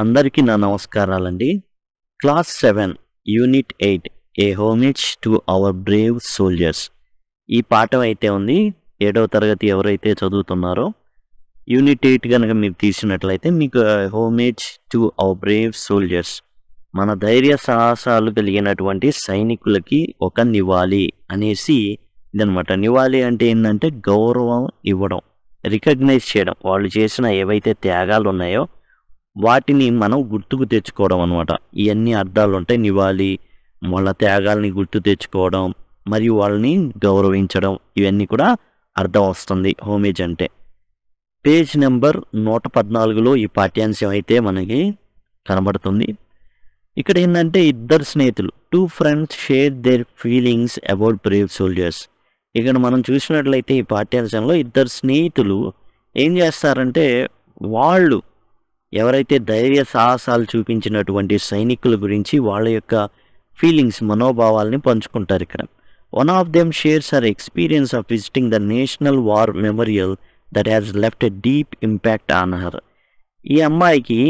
అందరికీ నా నమస్కారాలండి class seven unit eight a homage to our brave soldiers ఈ పాఠం అయితే ఉంది ఏడవ తరగతి ఎవరైతే చదువుతున్నారో యూనిట్ ఎయిట్ కనుక మీరు తీసినట్లయితే మీకు homage to our brave soldiers మన ధైర్య సాహసాలు కలిగినటువంటి సైనికులకి ఒక నివాళి అనేసి ఇదనమాట నివాళి అంటే ఏంటంటే గౌరవం ఇవ్వడం రికగ్నైజ్ చేయడం వాళ్ళు చేసిన ఏవైతే త్యాగాలు ఉన్నాయో వాటిని మనం గుర్తుకు తెచ్చుకోవడం అనమాట ఇవన్నీ అర్థాలు ఉంటాయి నివాళి వాళ్ళ త్యాగాల్ని గుర్తు తెచ్చుకోవడం మరియు వాళ్ళని గౌరవించడం ఇవన్నీ కూడా అర్థం వస్తుంది హోమేజ్ అంటే పేజ్ నెంబర్ నూట పద్నాలుగులో ఈ పాఠ్యాంశం అయితే మనకి కనబడుతుంది ఇక్కడ ఏంటంటే ఇద్దరు స్నేహితులు two friends share their feelings about brave soldiers ఇక్కడ మనం చూసినట్లయితే ఈ పాఠ్యాంశంలో ఇద్దరు స్నేహితులు ఏం చేస్తారంటే వాళ్ళు ఎవరైతే ధైర్య సాహసాలు చూపించినటువంటి సైనికుల గురించి వాళ్ళ యొక్క ఫీలింగ్స్ మనోభావాల్ని పంచుకుంటారు ఇక్కడ one of them shares her experience of visiting the national war memorial that has left a deep impact on her ఈ అమ్మాయికి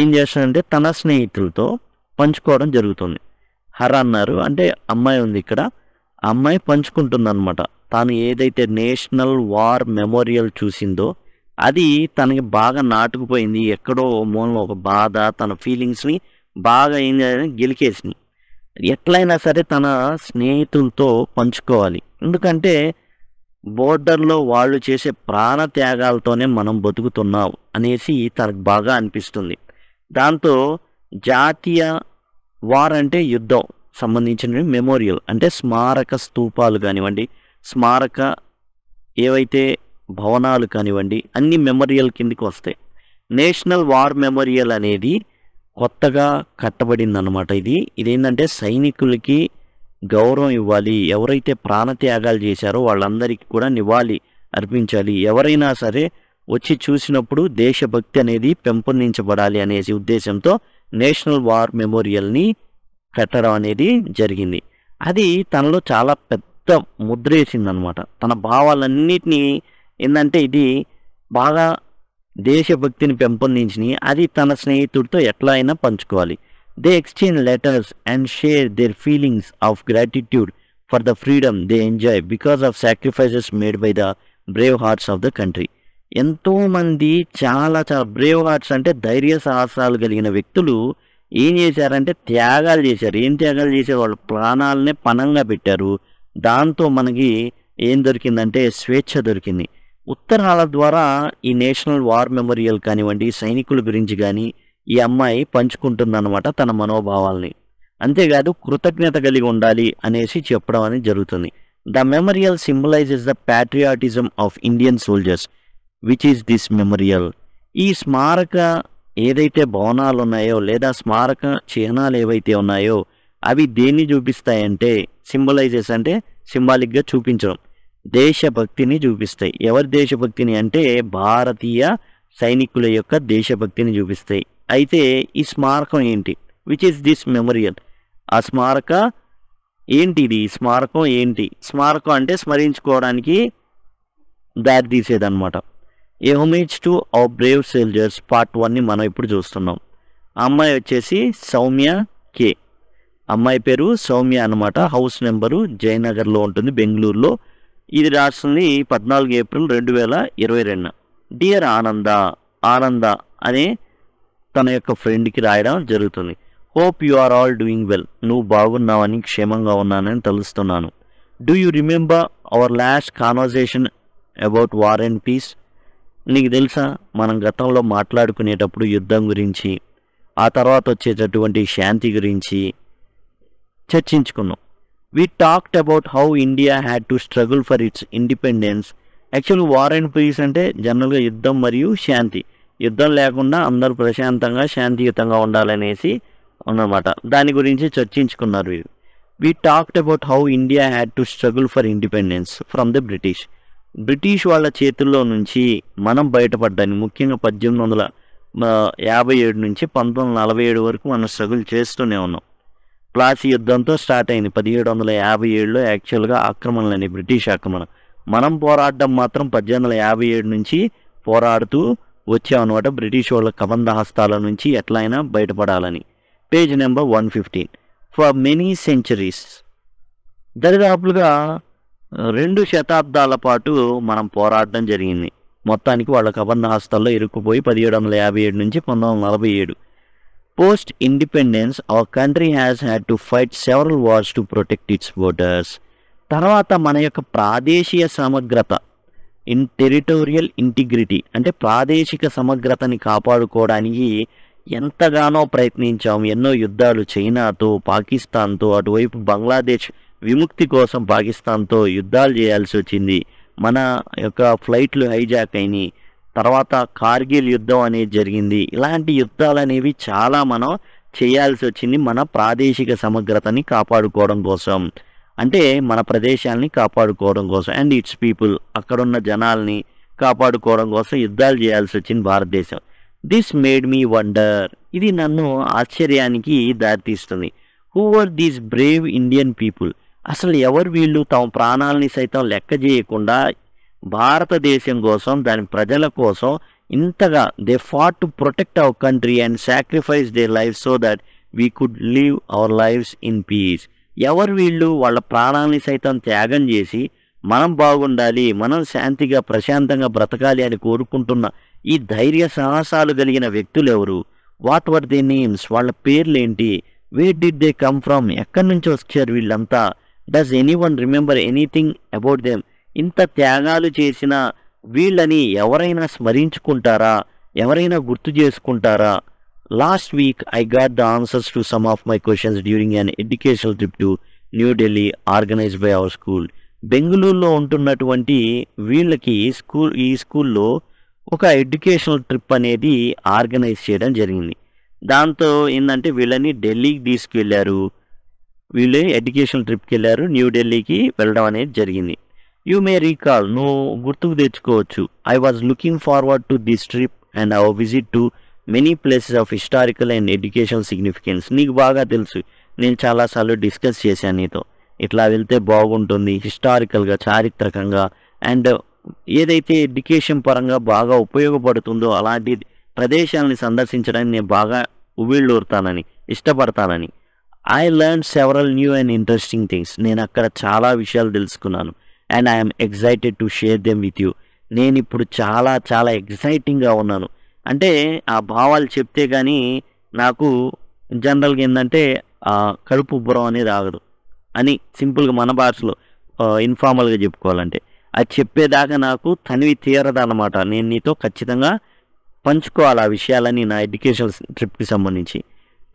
ఏం చేస్తారంటే తన స్నేహితులతో పంచుకోవడం జరుగుతుంది హర్ అన్నారు అంటే అమ్మాయి ఉంది ఇక్కడ అమ్మాయి అనమాట తాను ఏదైతే నేషనల్ వార్ మెమోరియల్ చూసిందో అది తనకి బాగా నాటుకుపోయింది ఎక్కడో మూలంలో ఒక బాధ తన ఫీలింగ్స్ని బాగా ఏం చేయాలని గెలికేసినాయి ఎట్లయినా సరే తన స్నేహితులతో పంచుకోవాలి ఎందుకంటే బోర్డర్లో వాళ్ళు చేసే ప్రాణ త్యాగాలతోనే మనం బతుకుతున్నాం అనేసి తనకు బాగా అనిపిస్తుంది దాంతో జాతీయ వార్ అంటే యుద్ధం సంబంధించిన మెమోరియల్ అంటే స్మారక స్థూపాలు కానివ్వండి స్మారక ఏవైతే భవనాలు కానివ్వండి అన్ని మెమోరియల్ కిందికి వస్తాయి నేషనల్ వార్ మెమోరియల్ అనేది కొత్తగా కట్టబడింది అనమాట ఇది ఇదేంటంటే సైనికులకి గౌరవం ఇవ్వాలి ఎవరైతే ప్రాణత్యాగాలు చేశారో వాళ్ళందరికీ కూడా నివాళి అర్పించాలి ఎవరైనా సరే వచ్చి చూసినప్పుడు దేశభక్తి అనేది పెంపొందించబడాలి అనేసి ఉద్దేశంతో నేషనల్ వార్ మెమోరియల్ని కట్టడం అనేది జరిగింది అది తనలో చాలా పెద్ద ముద్రేసింది అనమాట తన భావాలన్నిటినీ ఏంటంటే ఇది బాగా దేశభక్తిని పెంపొందించి అది తన స్నేహితుడితో ఎట్లా అయినా పంచుకోవాలి they exchange letters and share their feelings of gratitude for the freedom they enjoy because of sacrifices made by the brave hearts of the country ఎంతోమంది చాలా చాలా బ్రేవ్ హార్ట్స్ అంటే ధైర్య సాహసాలు కలిగిన వ్యక్తులు ఏం చేశారంటే త్యాగాలు చేశారు ఏం త్యాగాలు చేశారు వాళ్ళు ప్రాణాలనే పణంగా పెట్టారు దాంతో మనకి ఏం దొరికిందంటే స్వేచ్ఛ దొరికింది ఉత్తరాల ద్వారా ఈ నేషనల్ వార్ మెమోరియల్ కానివ్వండి సైనికుల గురించి కానీ ఈ అమ్మాయి పంచుకుంటుందన్నమాట తన మనోభావాల్ని అంతేకాదు కృతజ్ఞత కలిగి ఉండాలి అనేసి చెప్పడం అనేది జరుగుతుంది the memorial symbolises the patriotism of Indian soldiers which is this memorial ఈ స్మారక ఏదైతే భవనాలు ఉన్నాయో లేదా స్మారక చిహ్నాలు ఏవైతే ఉన్నాయో అవి దేన్ని చూపిస్తాయంటే సింబలైజెస్ అంటే సింబాలిక్గా చూపించడం దేశభక్తిని చూపిస్తాయి ఎవరి దేశభక్తిని అంటే భారతీయ సైనికుల యొక్క దేశభక్తిని చూపిస్తాయి అయితే ఈ స్మారకం ఏంటి విచ్ ఇస్ దిస్ మెమోరియల్ ఆ స్మారక ఏంటి ఇది స్మారకం ఏంటి స్మారకం అంటే స్మరించుకోవడానికి దారి తీసేదనమాట a homage to our brave soldiers part వన్ని మనం ఇప్పుడు చూస్తున్నాం అమ్మాయి వచ్చేసి సౌమ్య కే అమ్మాయి పేరు సౌమ్య అనమాట హౌస్ నెంబరు జయనగర్లో ఉంటుంది బెంగళూరులో ఇది రాసింది పద్నాలుగు ఏప్రిల్ రెండు వేల ఇరవై రెండు డియర్ ఆనంద ఆనంద అనే తన యొక్క ఫ్రెండ్కి రాయడం జరుగుతుంది hope you are all doing well నువ్వు బాగున్నావని క్షేమంగా ఉన్నానని తెలుస్తున్నాను do you remember our last conversation about war and peace నీకు తెలుసా మనం గతంలో మాట్లాడుకునేటప్పుడు యుద్ధం గురించి ఆ తర్వాత వచ్చేటటువంటి శాంతి గురించి చర్చించుకున్నాం we talked about how India had to struggle for its independence actual war and peace అంటే జనరల్గా యుద్ధం మరియు శాంతి యుద్ధం లేకుండా అందరూ ప్రశాంతంగా శాంతియుతంగా ఉండాలనేసి ఉన్నమాట దాని గురించి చర్చించుకున్నారు వీరు we talked about how India had to struggle for independence from the British British వాళ్ళ చేతుల్లో నుంచి మనం బయటపడ్డాను ముఖ్యంగా పద్దెనిమిది వందల యాభై ఏడు నుంచి పంతొమ్మిది వందల నలభై ఏడు వరకు మనం స్ట్రగుల్ చేస్తూనే ఉన్నాం ప్లాసీ యుద్ధంతో స్టార్ట్ అయింది పదిహేడు వందల యాభై ఏడులో యాక్చువల్గా ఆక్రమణలని బ్రిటిష్ ఆక్రమణ మనం పోరాడడం మాత్రం పద్దెనిమిది వందల యాభై ఏడు నుంచి పోరాడుతూ వచ్చామన్నమాట బ్రిటిష్ వాళ్ళ కబంధ హస్తాల నుంచి ఎట్లయినా బయటపడాలని page number one fifteen for many centuries దరిదాపులుగా రెండు శతాబ్దాల పాటు మనం పోరాడడం జరిగింది మొత్తానికి వాళ్ళ కబంధ హస్తాల్లో ఇరుక్కుపోయి పదిహేడు వందల యాభై ఏడు నుంచి పంతొమ్మిది వందల నలభై ఏడు Post independence, our country has had to fight several wars to protect its voters. తర్వాత మన యొక్క ప్రాదేశీయ సమగ్రత ఇన్ టెరిటోరియల్ ఇంటిగ్రిటీ అంటే ప్రాదేశిక సమగ్రతని కాపాడుకోవడానికి ఎంతగానో ప్రయత్నించాం ఎన్నో యుద్ధాలు చైనాతో పాకిస్తాన్తో అటువైపు బంగ్లాదేశ్ విముక్తి కోసం పాకిస్తాన్తో యుద్ధాలు చేయాల్సి వచ్చింది మన యొక్క ఫ్లైట్లు హైజాక్ అయినాయి తర్వాత కార్గిల్ యుద్ధం అనేది జరిగింది ఇలాంటి యుద్ధాలు అనేవి చాలా మనం చేయాల్సి వచ్చింది మన ప్రాదేశిక సమగ్రతని కాపాడుకోవడం కోసం అంటే మన ప్రదేశాలని కాపాడుకోవడం కోసం అండ్ ఇట్స్ పీపుల్ అక్కడున్న జనాల్ని కాపాడుకోవడం కోసం యుద్ధాలు చేయాల్సి వచ్చింది భారతదేశం దిస్ మేడ్ మీ వండర్ ఇది నన్ను ఆశ్చర్యానికి దారితీస్తుంది who are these brave Indian people అసలు ఎవరు వీళ్ళు తమ ప్రాణాలని సైతం లెక్క చేయకుండా భారతదేశం కోసం దాని ప్రజల కోసం ఇంతగా they fought to protect our country and sacrifice their life so that we could live our lifes in peace ఎవరు వీళ్ళు వాళ్ళ ప్రాణాలని సైతం త్యాగం చేసి మనం బాగుండాలి మనం శాంతిగా ప్రశాంతంగా బ్రతకాలి అని కోరుకుంటున్న ఈ ధైర్య సాహసాలు కలిగిన వ్యక్తులు ఎవరు వాట్ వర్ దే నేమ్స్ వాళ్ళ పేర్లేంటి where did they come from ఎక్కడి నుంచి వచ్చారు వీళ్ళంతా does anyone remember anything about them ఇంత త్యాగాలు చేసిన వీళ్ళని ఎవరైనా స్మరించుకుంటారా ఎవరైనా గుర్తు చేసుకుంటారా last week I got the answers to some of my questions during an educational trip to New Delhi organise by our school బెంగళూరులో ఉంటున్నటువంటి వీళ్ళకి స్కూల్ ఈ స్కూల్లో ఒక ఎడ్యుకేషనల్ ట్రిప్ అనేది ఆర్గనైజ్ చేయడం జరిగింది దాంతో ఏంటంటే వీళ్ళని ఢిల్లీకి తీసుకువెళ్ళారు వీళ్ళు ఎడ్యుకేషనల్ ట్రిప్కి వెళ్ళారు న్యూఢిల్లీకి వెళ్ళడం అనేది జరిగింది యూ మే రీకాల్ నువ్వు గుర్తుకు తెచ్చుకోవచ్చు I was looking forward to this trip and our visit to many places of historical and educational significance నీకు బాగా తెలుసు నేను చాలాసార్లు డిస్కస్ చేశాను నీతో ఇట్లా వెళ్తే బాగుంటుంది హిస్టారికల్గా చారిత్రకంగా అండ్ ఏదైతే ఎడ్యుకేషన్ పరంగా బాగా ఉపయోగపడుతుందో అలాంటి ప్రదేశాలని సందర్శించడానికి నేను బాగా ఉవ్విళ్ళూరుతానని ఇష్టపడతానని I learn several new and interesting things నేను అక్కడ చాలా విషయాలు తెలుసుకున్నాను and I'm excited to share them with you నేను ఇప్పుడు చాలా చాలా ఎగ్జైటింగ్గా ఉన్నాను అంటే ఆ భావాలు చెప్తే కానీ నాకు జనరల్గా ఏంటంటే కడుపు బురం అనేది ఆగదు అని సింపుల్గా మన భాషలో ఇన్ఫార్మల్గా చెప్పుకోవాలంటే అది చెప్పేదాకా నాకు తనివి అనమాట నేను నీతో ఖచ్చితంగా పంచుకోవాలి ఆ విషయాలని నా ఎడ్యుకేషనల్ ట్రిప్కి సంబంధించి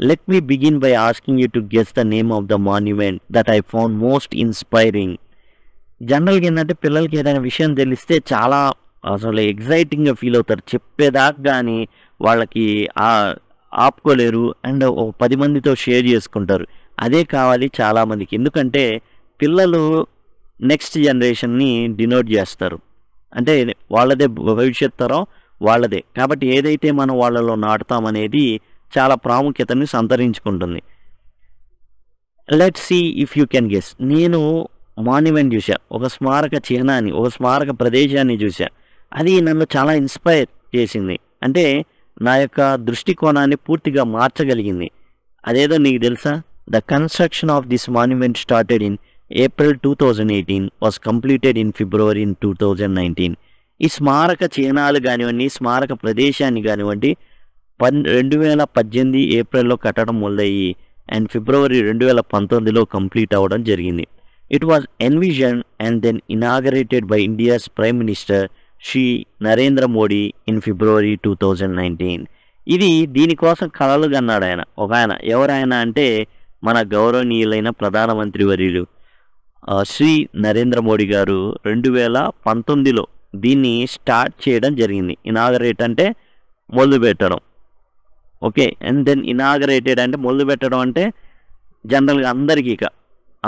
let me begin by asking you to guess the name of the monument that I found most inspiring జనరల్గా ఏంటంటే పిల్లలకి ఏదైనా విషయం తెలిస్తే చాలా అసలు ఎగ్జైటింగ్గా ఫీల్ అవుతారు చెప్పేదాకా కానీ వాళ్ళకి ఆపుకోలేరు అండ్ ఓ పది మందితో షేర్ చేసుకుంటారు అదే కావాలి చాలామందికి ఎందుకంటే పిల్లలు నెక్స్ట్ జనరేషన్ని డినోట్ చేస్తారు అంటే వాళ్ళదే భవిష్యత్ తరం వాళ్ళదే కాబట్టి ఏదైతే మనం వాళ్ళలో నాటుతామనేది చాలా ప్రాముఖ్యతని సంతరించుకుంటుంది let see if you can guess నేను మాన్యుమెంట్ చూసా ఒక స్మారక చిహ్నాన్ని ఒక స్మారక ప్రదేశాన్ని చూసా అది నన్ను చాలా ఇన్స్పైర్ చేసింది అంటే నా యొక్క దృష్టికోణాన్ని పూర్తిగా మార్చగలిగింది అదేదో నీకు తెలుసా the construction of this monument started in April two thousand eighteen was completed in February in two thousand nineteen ఈ స్మారక చిహ్నాలు కానివ్వండి స్మారక ప్రదేశాన్ని కానివ్వండి పన్ రెండు వేల పద్దెనిమిది ఏప్రిల్లో కట్టడం మొదలయ్యి అండ్ ఫిబ్రవరి రెండు వేల పంతొమ్మిదిలో కంప్లీట్ అవ్వడం జరిగింది it was envision and then inaugurated by India's prime minister Shri Narendra Modi in February two thousand nineteen ఇది దీనికోసం కలలు ఆయన ఒక ఆయన ఎవరాయన అంటే మన గౌరవనీయులైన ప్రధానమంత్రి వర్యులు శ్రీ నరేంద్ర మోడీ గారు రెండు వేల పంతొమ్మిదిలో దీన్ని స్టార్ట్ చేయడం జరిగింది ఇనాగరేట్ అంటే మొదలు పెట్టడం ఓకే అండ్ దెన్ ఇనాగరేటెడ్ అంటే మొదలు పెట్టడం అంటే జనరల్గా అందరికీ ఇక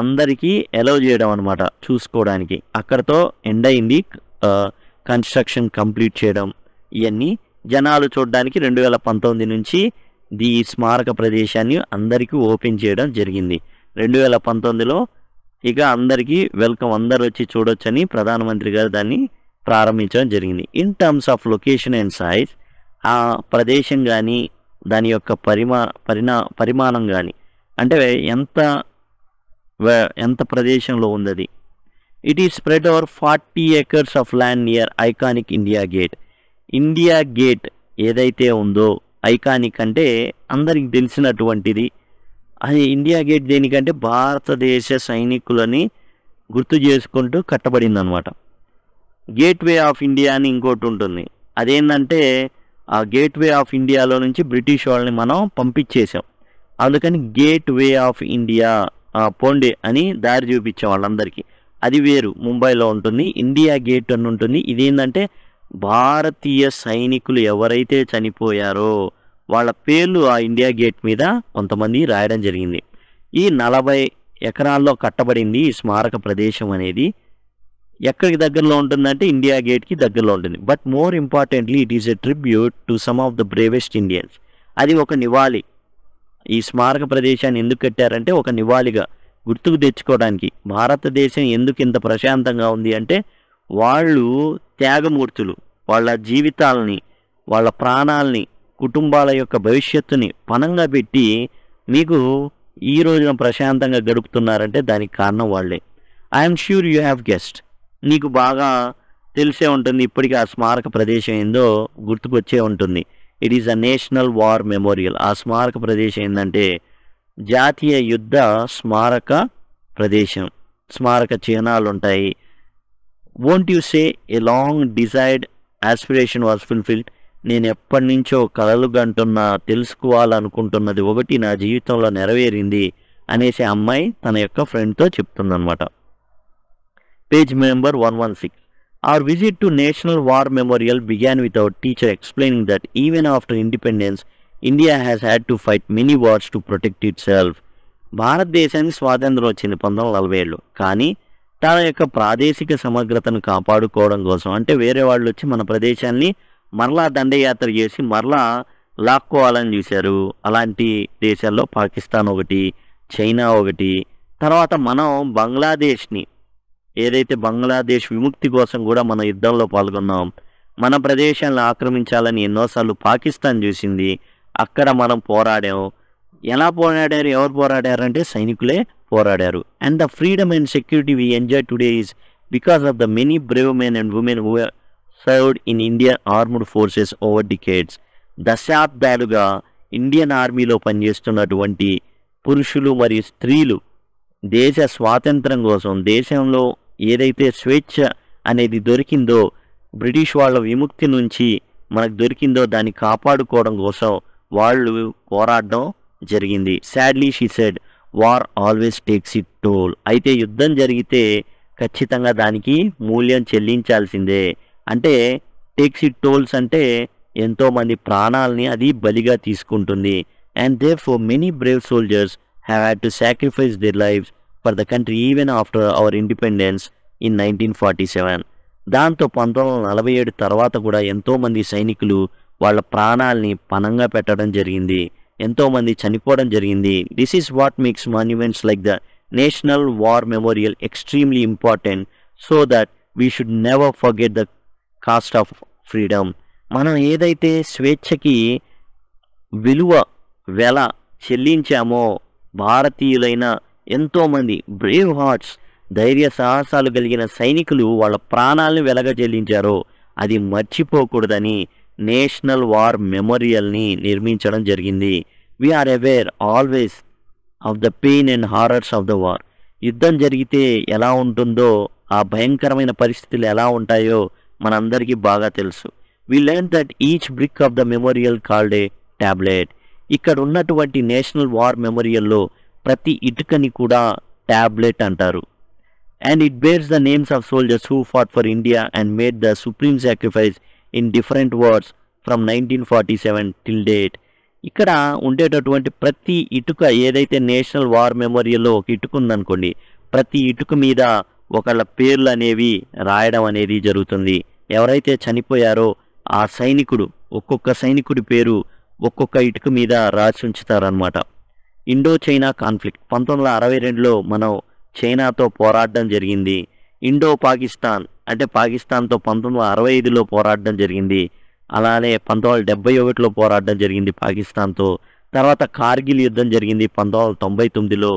అందరికీ అలౌ చేయడం అనమాట చూసుకోవడానికి అక్కడతో ఎండ్ అయింది కన్స్ట్రక్షన్ కంప్లీట్ చేయడం ఇవన్నీ జనాలు చూడడానికి రెండు వేల పంతొమ్మిది నుంచి ఈ స్మారక ప్రదేశాన్ని అందరికీ ఓపెన్ చేయడం జరిగింది రెండు వేల పంతొమ్మిదిలో ఇక అందరికీ వెల్కమ్ అందరు వచ్చి చూడొచ్చని ప్రధానమంత్రి గారు దాన్ని ప్రారంభించడం జరిగింది in terms of location and size ఆ ప్రదేశం కానీ దాని యొక్క పరిమా పరిణా పరిమాణం కానీ అంటే ఎంత ఎంత ప్రదేశంలో ఉంది అది it is spread over forty acres of land near iconic India Gate India Gate ఏదైతే ఉందో ఐకానిక్ అంటే అందరికి తెలిసినటువంటిది అది ఇండియా గేట్ దేనికంటే భారతదేశ సైనికులని గుర్తు చేసుకుంటూ కట్టబడింది అనమాట గేట్వే ఆఫ్ ఇండియా అని ఇంకోటి ఉంటుంది అదేంటంటే ఆ గేట్వే ఆఫ్ ఇండియాలో నుంచి బ్రిటిష్ వాళ్ళని మనం పంపించేసాం అందుకని గేట్వే ఆఫ్ ఇండియా పోండి అని దారి చూపించే వాళ్ళందరికీ అది వేరు ముంబైలో ఉంటుంది ఇండియా గేట్ అని ఉంటుంది ఇదేంటంటే భారతీయ సైనికులు ఎవరైతే చనిపోయారో వాళ్ళ పేర్లు ఆ ఇండియా గేట్ మీద కొంతమంది రాయడం జరిగింది ఈ నలభై ఎకరాల్లో కట్టబడింది ఈ స్మారక ప్రదేశం అనేది ఎక్కడికి దగ్గరలో ఉంటుందంటే ఇండియా గేట్కి దగ్గరలో ఉంటుంది but more importantly it is a tribute to some of the bravest Indians అది ఒక నివాళి ఈ స్మారక ప్రదేశాన్ని ఎందుకు కట్టారంటే ఒక నివాళిగా గుర్తుకు తెచ్చుకోవడానికి భారతదేశం ఎందుకు ఇంత ప్రశాంతంగా ఉంది అంటే వాళ్ళు త్యాగమూర్తులు వాళ్ళ జీవితాలని వాళ్ళ ప్రాణాలని కుటుంబాల యొక్క భవిష్యత్తుని పణంగా పెట్టి మీకు ఈ రోజున ప్రశాంతంగా గడుపుతున్నారంటే దానికి కారణం వాళ్ళే I'm sure you have guessed నీకు బాగా తెలిసే ఉంటుంది ఇప్పటికీ ఆ స్మారక ప్రదేశం ఏందో గుర్తుకొచ్చే ఉంటుంది it is a national war memorial ఆ స్మారక ప్రదేశం ఏంటంటే జాతీయ యుద్ధ స్మారక ప్రదేశం స్మారక చిహ్నాలు ఉంటాయి won't you say a long desired aspiration was fulfilled నేను ఎప్పటి నుంచో కలలు గంటున్న తెలుసుకోవాలనుకుంటున్నది ఒకటి నా జీవితంలో నెరవేరింది అనేసి అమ్మాయి తన యొక్క ఫ్రెండ్తో చెప్తుందనమాట page number one one six Our visit to National War Memorial began with our teacher explaining that even after independence, India has had to fight many wars to protect itself భారతదేశానికి స్వాతంత్రం వచ్చింది పంతొమ్మిది వందల నలభై ఏళ్ళు కానీ తన యొక్క ప్రాదేశిక సమగ్రతను కాపాడుకోవడం కోసం అంటే వేరే వాళ్ళు వచ్చి మన ప్రదేశాన్ని మరలా దండయాత్ర చేసి మరలా లాక్కోవాలని చూశారు అలాంటి దేశాల్లో పాకిస్తాన్ ఒకటి చైనా ఒకటి తర్వాత మనం బంగ్లాదేశ్ని ఏదైతే బంగ్లాదేశ్ విముక్తి కోసం కూడా మనం యుద్ధంలో పాల్గొన్నాం మన ప్రదేశాలను ఆక్రమించాలని ఎన్నోసార్లు పాకిస్తాన్ చూసింది అక్కడ మనం పోరాడాం ఎలా పోరాడారు ఎవరు పోరాడారంటే సైనికులే పోరాడారు and the freedom and security we enjoy today is because of the many brave men and women who served in Indian armed forces over decades దశాబ్దాలుగా ఇండియన్ ఆర్మీలో పనిచేస్తున్నటువంటి పురుషులు మరియు స్త్రీలు దేశ స్వాతంత్రం కోసం దేశంలో ఏదైతే స్వేచ్ఛ అనేది దొరికిందో బ్రిటిష్ వాళ్ళ విముక్తి నుంచి మనకు దొరికిందో దాన్ని కాపాడుకోవడం కోసం వాళ్ళు పోరాడడం జరిగింది sadly she said war always takes it toll అయితే యుద్ధం జరిగితే ఖచ్చితంగా దానికి మూల్యం చెల్లించాల్సిందే అంటే టేక్స్ ఇట్ టోల్స్ అంటే ఎంతోమంది ప్రాణాలని అది బలిగా తీసుకుంటుంది and therefore many brave soldiers have had to sacrifice their life for the country even after our independence in nineteen forty seven దాంతో పంతొమ్మిది వందల నలభై ఏడు తర్వాత కూడా ఎంతోమంది సైనికులు వాళ్ళ ప్రాణాలని పణంగా పెట్టడం జరిగింది ఎంతోమంది చనిపోవడం జరిగింది this is what makes monuments like the national war memorial extremely important so that we should never forget the cost of freedom మనం ఏదైతే స్వేచ్ఛకి విలువ వెల చెల్లించామో భారతీయులైన ఎంతోమంది బ్రేవ్ హార్ట్స్ ధైర్య సాహసాలు కలిగిన సైనికులు వాళ్ళ ప్రాణాలను చెల్లించారో అది మర్చిపోకూడదని నేషనల్ వార్ మెమోరియల్ని నిర్మించడం జరిగింది we're aware always of the pain and horrors of the war యుద్ధం జరిగితే ఎలా ఉంటుందో ఆ భయంకరమైన పరిస్థితులు ఎలా ఉంటాయో మనందరికీ బాగా తెలుసు we learn that each brick of the memorial called a tablet ఇక్కడ ఉన్నటువంటి నేషనల్ వార్ మెమోరియల్లో ప్రతి ఇటుకని కూడా ట్యాబ్లెట్ అంటారు and it bears the names of soldiers who fought for India and made the supreme sacrifice in different words from nineteen forty seven till date ఇక్కడ ఉండేటటువంటి ప్రతి ఇటుక ఏదైతే నేషనల్ వార్ మెమోరియల్లో ఒక ఇటుక ఉందనుకోండి ప్రతి ఇటుక మీద ఒకళ్ళ పేర్లు అనేవి రాయడం అనేది జరుగుతుంది ఎవరైతే చనిపోయారో ఆ సైనికుడు ఒక్కొక్క సైనికుడి పేరు ఒక్కొక్క ఇటుక మీద రాసి ఉంచుతారనమాట ఇండో చైనా కాన్ఫ్లిక్ట్ పంతొమ్మిది వందల అరవై రెండులో మనం చైనాతో పోరాడడం జరిగింది ఇండో పాకిస్తాన్ అంటే పాకిస్తాన్తో పంతొమ్మిది వందల అరవై ఐదులో పోరాడడం జరిగింది అలానే పంతొమ్మిది వందల డెబ్బై ఒకటిలో పోరాడడం జరిగింది పాకిస్తాన్తో తర్వాత కార్గిల్ యుద్ధం జరిగింది పంతొమ్మిది వందల తొంభై తొమ్మిదిలో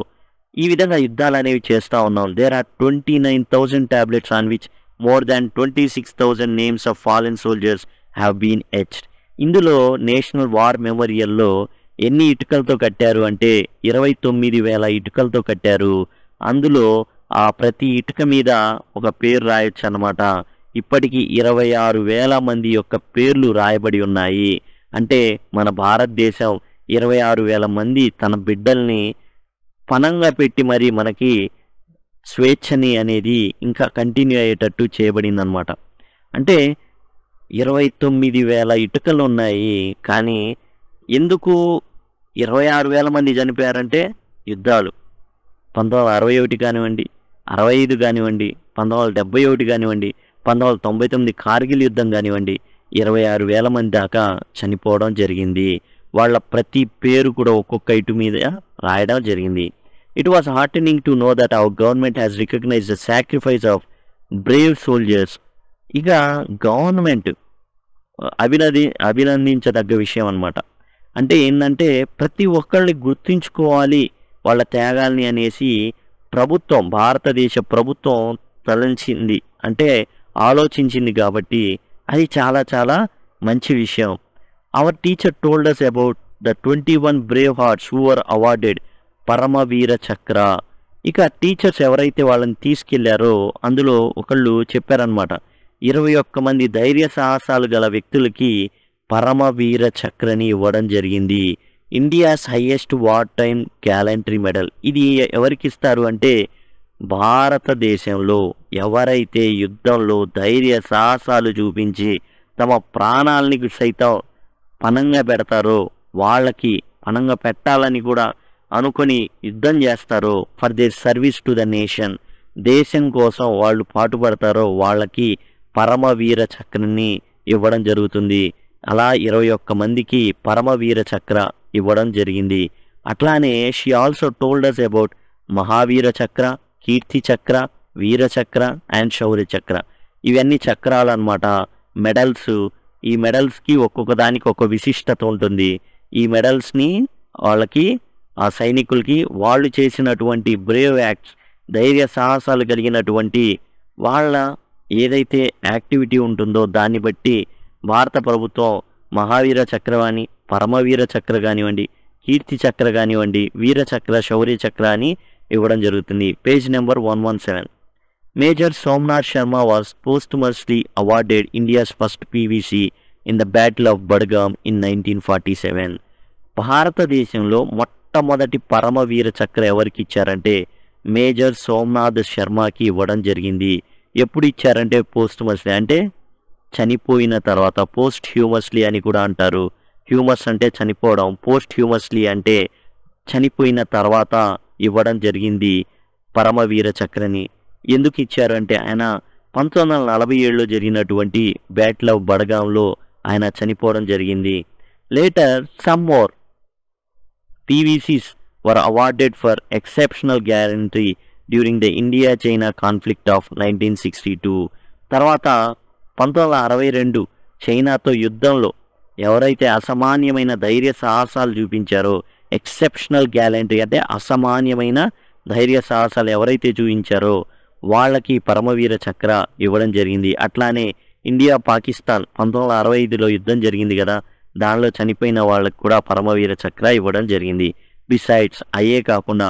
ఈ విధంగా యుద్ధాలు అనేవి చేస్తూ ఉన్నాం there are twenty nine thousand tablets on which more than twenty six thousand names of fallen soldiers have been etched ఇందులో నేషనల్ వార్ మెమోరియల్లో ఎన్ని ఇటుకలతో కట్టారు అంటే ఇరవై తొమ్మిది వేల ఇటుకలతో కట్టారు అందులో ఆ ప్రతి ఇటుక మీద ఒక పేరు రాయొచ్చు అనమాట ఇప్పటికీ ఇరవై ఆరు వేల మంది యొక్క పేర్లు రాయబడి ఉన్నాయి అంటే మన భారతదేశం ఇరవై ఆరు వేల మంది తన బిడ్డల్ని పనంగా పెట్టి మరి మనకి స్వేచ్ఛని అనేది ఇంకా కంటిన్యూ అయ్యేటట్టు చేయబడింది అనమాట అంటే ఇరవై తొమ్మిది వేల ఇటుకలు ఉన్నాయి కానీ ఎందుకు ఇరవై ఆరు వేల మంది చనిపోయారంటే యుద్ధాలు పంతొమ్మిది వందల అరవై ఒకటి కానివ్వండి అరవై ఐదు కానివ్వండి పంతొమ్మిది వందల డెబ్బై ఒకటి కానివ్వండి పంతొమ్మిది వందల తొంభై తొమ్మిది కార్గిల్ యుద్ధం కానివ్వండి ఇరవై ఆరు వేల మంది దాకా చనిపోవడం జరిగింది వాళ్ళ ప్రతి పేరు కూడా ఒక్కొక్క ఇటు మీద రాయడం జరిగింది it was heartening to know that our government has recognise the sacrifice of brave soldiers ఇక గవర్నమెంట్ అభినంది అభినందించదగ్గ విషయం అనమాట అంటే ఏంటంటే ప్రతి ఒక్కరిని గుర్తించుకోవాలి వాళ్ళ త్యాగాల్ని అనేసి ప్రభుత్వం భారతదేశ ప్రభుత్వం తలంచింది అంటే ఆలోచించింది కాబట్టి అది చాలా చాలా మంచి విషయం our teacher told us about the twenty one brave hearts who are awarded Param Vir Chakra ఇక టీచర్స్ ఎవరైతే వాళ్ళని తీసుకెళ్లారో అందులో ఒకళ్ళు చెప్పారనమాట ఇరవై ఒక్క మంది ధైర్య సాహసాలు గల వ్యక్తులకి పరమవీర చక్రని ఇవ్వడం జరిగింది India's highest wartime gallantry medal ఇది ఎవరికి ఇస్తారు అంటే భారతదేశంలో ఎవరైతే యుద్ధంలో ధైర్య సాహసాలు చూపించి తమ ప్రాణాలని సైతం పనంగా పెడతారో వాళ్ళకి పనంగా పెట్టాలని కూడా అనుకొని యుద్ధం చేస్తారో for their service to the nation దేశం కోసం వాళ్ళు పాటుపడతారో వాళ్ళకి పరమవీర చక్రని ఇవ్వడం జరుగుతుంది అలా ఇరవై ఒక్క మందికి పరమవీర చక్ర ఇవ్వడం జరిగింది అట్లానే she also told us about Maha Vir Chakra Kirti చక్ర వీర చక్ర అండ్ శౌర్య చక్ర ఇవన్నీ చక్రాలు అనమాట మెడల్స్ ఈ మెడల్స్కి ఒక్కొక్క దానికి ఒక విశిష్టత ఉంటుంది ఈ మెడల్స్ని వాళ్ళకి ఆ సైనికులకి వాళ్ళు చేసినటువంటి బ్రేవ్ యాక్ట్స్ ధైర్య సాహసాలు కలిగినటువంటి వాళ్ళ ఏదైతే యాక్టివిటీ ఉంటుందో దాన్ని బట్టి భారత ప్రభుత్వం మహావీర చక్రవాణి పరమవీర చక్ర కానివ్వండి కీర్తి చక్ర కానివ్వండి వీర చక్ర శౌర్య చక్ర అని ఇవ్వడం జరుగుతుంది page number one one seven major Somnath Sharma was posthumously awarded India's first PVC in the battle of Budgam in nineteen forty seven భారతదేశంలో మొట్టమొదటి పరమవీర చక్ర ఎవరికి ఇచ్చారంటే మేజర్ సోమనాథ్ శర్మకి ఇవ్వడం జరిగింది ఎప్పుడు ఇచ్చారంటే పోస్ట్ మస్ట్లీ అంటే చనిపోయిన తర్వాత పోస్ట్ హ్యూమస్లీ అని కూడా అంటారు హ్యూమస్ అంటే చనిపోవడం పోస్ట్ హ్యూమస్లీ అంటే చనిపోయిన తర్వాత ఇవ్వడం జరిగింది పరమవీర చక్రని ఎందుకు ఇచ్చారంటే ఆయన పంతొమ్మిది వందల నలభై ఏడులో జరిగినటువంటి బ్యాటిల్ ఆఫ్ బడగాంలో ఆయన చనిపోవడం జరిగింది later some more PVCs were awarded for exceptional gallantry during the India China conflict of nineteen sixty two తర్వాత పంతొమ్మిది వందల అరవై రెండు చైనాతో యుద్ధంలో ఎవరైతే అసామాన్యమైన ధైర్య సాహసాలు చూపించారో ఎక్సెప్షనల్ గ్యాలంటరీ అంటే అసామాన్యమైన ధైర్య సాహసాలు ఎవరైతే చూపించారో వాళ్ళకి పరమవీర చక్ర ఇవ్వడం జరిగింది అట్లానే ఇండియా పాకిస్తాన్ పంతొమ్మిది వందల అరవై ఐదులో యుద్ధం జరిగింది కదా దానిలో చనిపోయిన వాళ్ళకు కూడా పరమవీర చక్ర ఇవ్వడం జరిగింది బిసైడ్స్ అయ్యే కాకుండా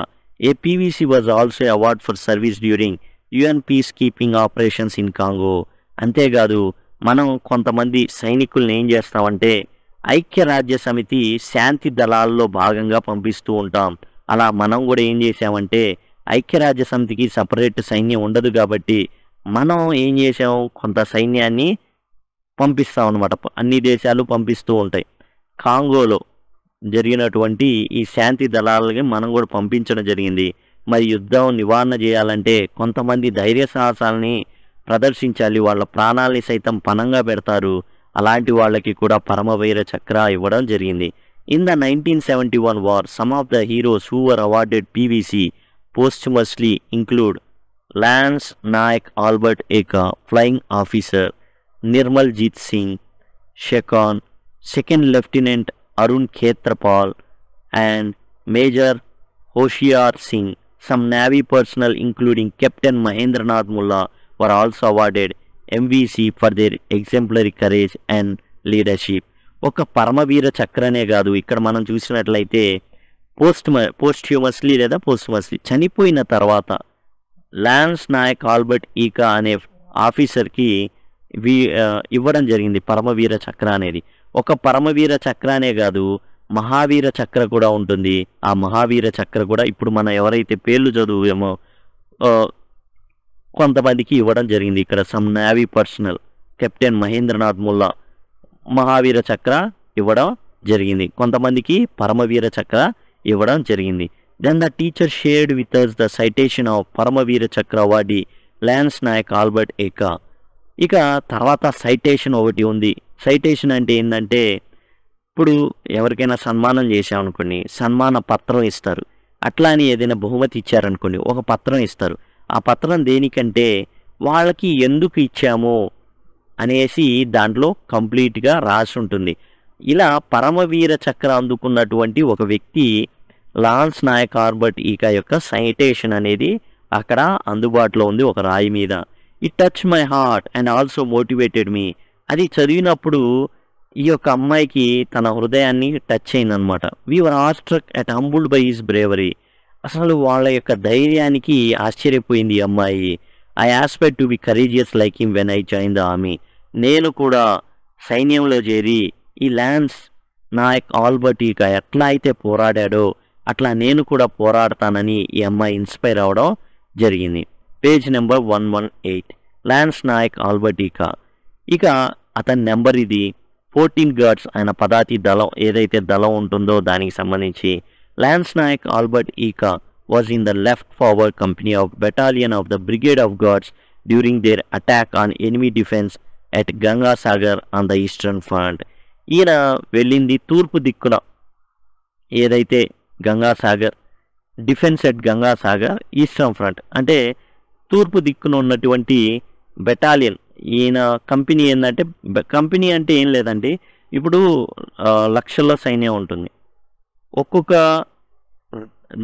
a PVC was also award for service during UN peace keeping operations in Congo అంతేకాదు మనం కొంతమంది సైనికుల్ని ఏం చేస్తామంటే ఐక్యరాజ్య సమితి శాంతి దళాల్లో భాగంగా పంపిస్తూ ఉంటాం అలా మనం కూడా ఏం చేసామంటే ఐక్యరాజ్య సమితికి సపరేట్ సైన్యం ఉండదు కాబట్టి మనం ఏం చేసాము కొంత సైన్యాన్ని పంపిస్తాం అనమాట అన్ని దేశాలు పంపిస్తూ ఉంటాయి కాంగోలో జరిగినటువంటి ఈ శాంతి దళాలకి మనం కూడా పంపించడం జరిగింది మరి యుద్ధం నివారణ చేయాలంటే కొంతమంది ధైర్య సాహసాలని ప్రదర్శించాలి వాళ్ళ ప్రాణాలని సైతం పణంగా పెడతారు అలాంటి వాళ్ళకి కూడా పరమవీర చక్ర ఇవ్వడం జరిగింది in the nineteen seventy one war some of the heroes who were awarded PVC posthumously include lance Naik Albert Ekka flying officer Nirmal Jit Singh Sekhon second lieutenant Arun Khetrapal and major Hoshiar Singh some navy personnel including captain Mahendranath Mulla were also awarded MVC for their exemplary courage and leadership ఒక పరమవీర చక్రనే కాదు ఇక్కడ మనం చూసినట్లయితే post post హ్యూమస్లీ లేదా post మస్లీ చనిపోయిన తర్వాత lance Naik Albert ఈకా అనే ఆఫీసర్కి వీ ఇవ్వడం జరిగింది పరమవీర చక్ర అనేది ఒక పరమవీర చక్రానే కాదు మహావీర చక్ర కూడా ఉంటుంది ఆ మహావీర చక్ర కూడా ఇప్పుడు మనం ఎవరైతే పేర్లు చదువుమో కొంతమందికి ఇవ్వడం జరిగింది ఇక్కడ some navy personnel captain Mahendranath Mulla Mahavir Chakra ఇవ్వడం జరిగింది కొంతమందికి పరమవీర చక్ర ఇవ్వడం జరిగింది then the teacher shared with us the citation of Param Vir Chakra awardee lance Naik Albert ఏకా ఇక తర్వాత సైటేషన్ ఒకటి ఉంది సైటేషన్ అంటే ఏంటంటే ఇప్పుడు ఎవరికైనా సన్మానం చేసామనుకోండి సన్మాన పత్రం ఇస్తారు అట్లా అని ఏదైనా బహుమతి ఇచ్చారనుకోండి ఒక పత్రం ఇస్తారు ఆ పత్రం దేనికంటే వాళ్ళకి ఎందుకు ఇచ్చామో అనేసి దాంట్లో కంప్లీట్గా రాసి ఉంటుంది ఇలా పరమవీర చక్ర అందుకున్నటువంటి ఒక వ్యక్తి లాన్స్ నాయక్ ఆర్బర్ట్ ఈక యొక్క సైటేషన్ అనేది అక్కడ అందుబాటులో ఉంది ఒక రాయి మీద it touch my heart and also motivated me అది చదివినప్పుడు ఈ యొక్క అమ్మాయికి తన హృదయాన్ని టచ్ అయిందనమాట we were awestruck at humbled by his bravery అసలు వాళ్ళ యొక్క ధైర్యానికి ఆశ్చర్యపోయింది అమ్మాయి I aspect to be courageous like him when I join the army నేను కూడా సైన్యంలో చేరి ఈ ల్యాన్స్ నా యొక్క ఆల్బర్ట్ ఇక ఎట్లా అయితే పోరాడాడో అట్లా నేను కూడా పోరాడతానని ఈ అమ్మాయి ఇన్స్పైర్ అవడం జరిగింది page number one one eight lance Naik Albert ఇక ఇక అతని నెంబర్ ఇది ఫోర్టీన్ గార్డ్స్ ఆయన పదాతి దళం ఏదైతే దళం ఉంటుందో దానికి సంబంధించి Lance Naik Albert Ika was in the left forward company of battalion of the Brigade of Guards during their attack on enemy defense at Ganga Sagar on the Eastern Front. ఈయన వెళ్ళింది తూర్పు దిక్కున ఏదైతే Gangasagar defence at Gangasagar eastern front అంటే తూర్పు దిక్కున ఉన్నటువంటి battalion ఈయన కంపెనీ ఏంటంటే కంపెనీ అంటే ఏం లేదండి ఇప్పుడు లక్షల్లో సైన్యం ఉంటుంది ఒక్కొక్క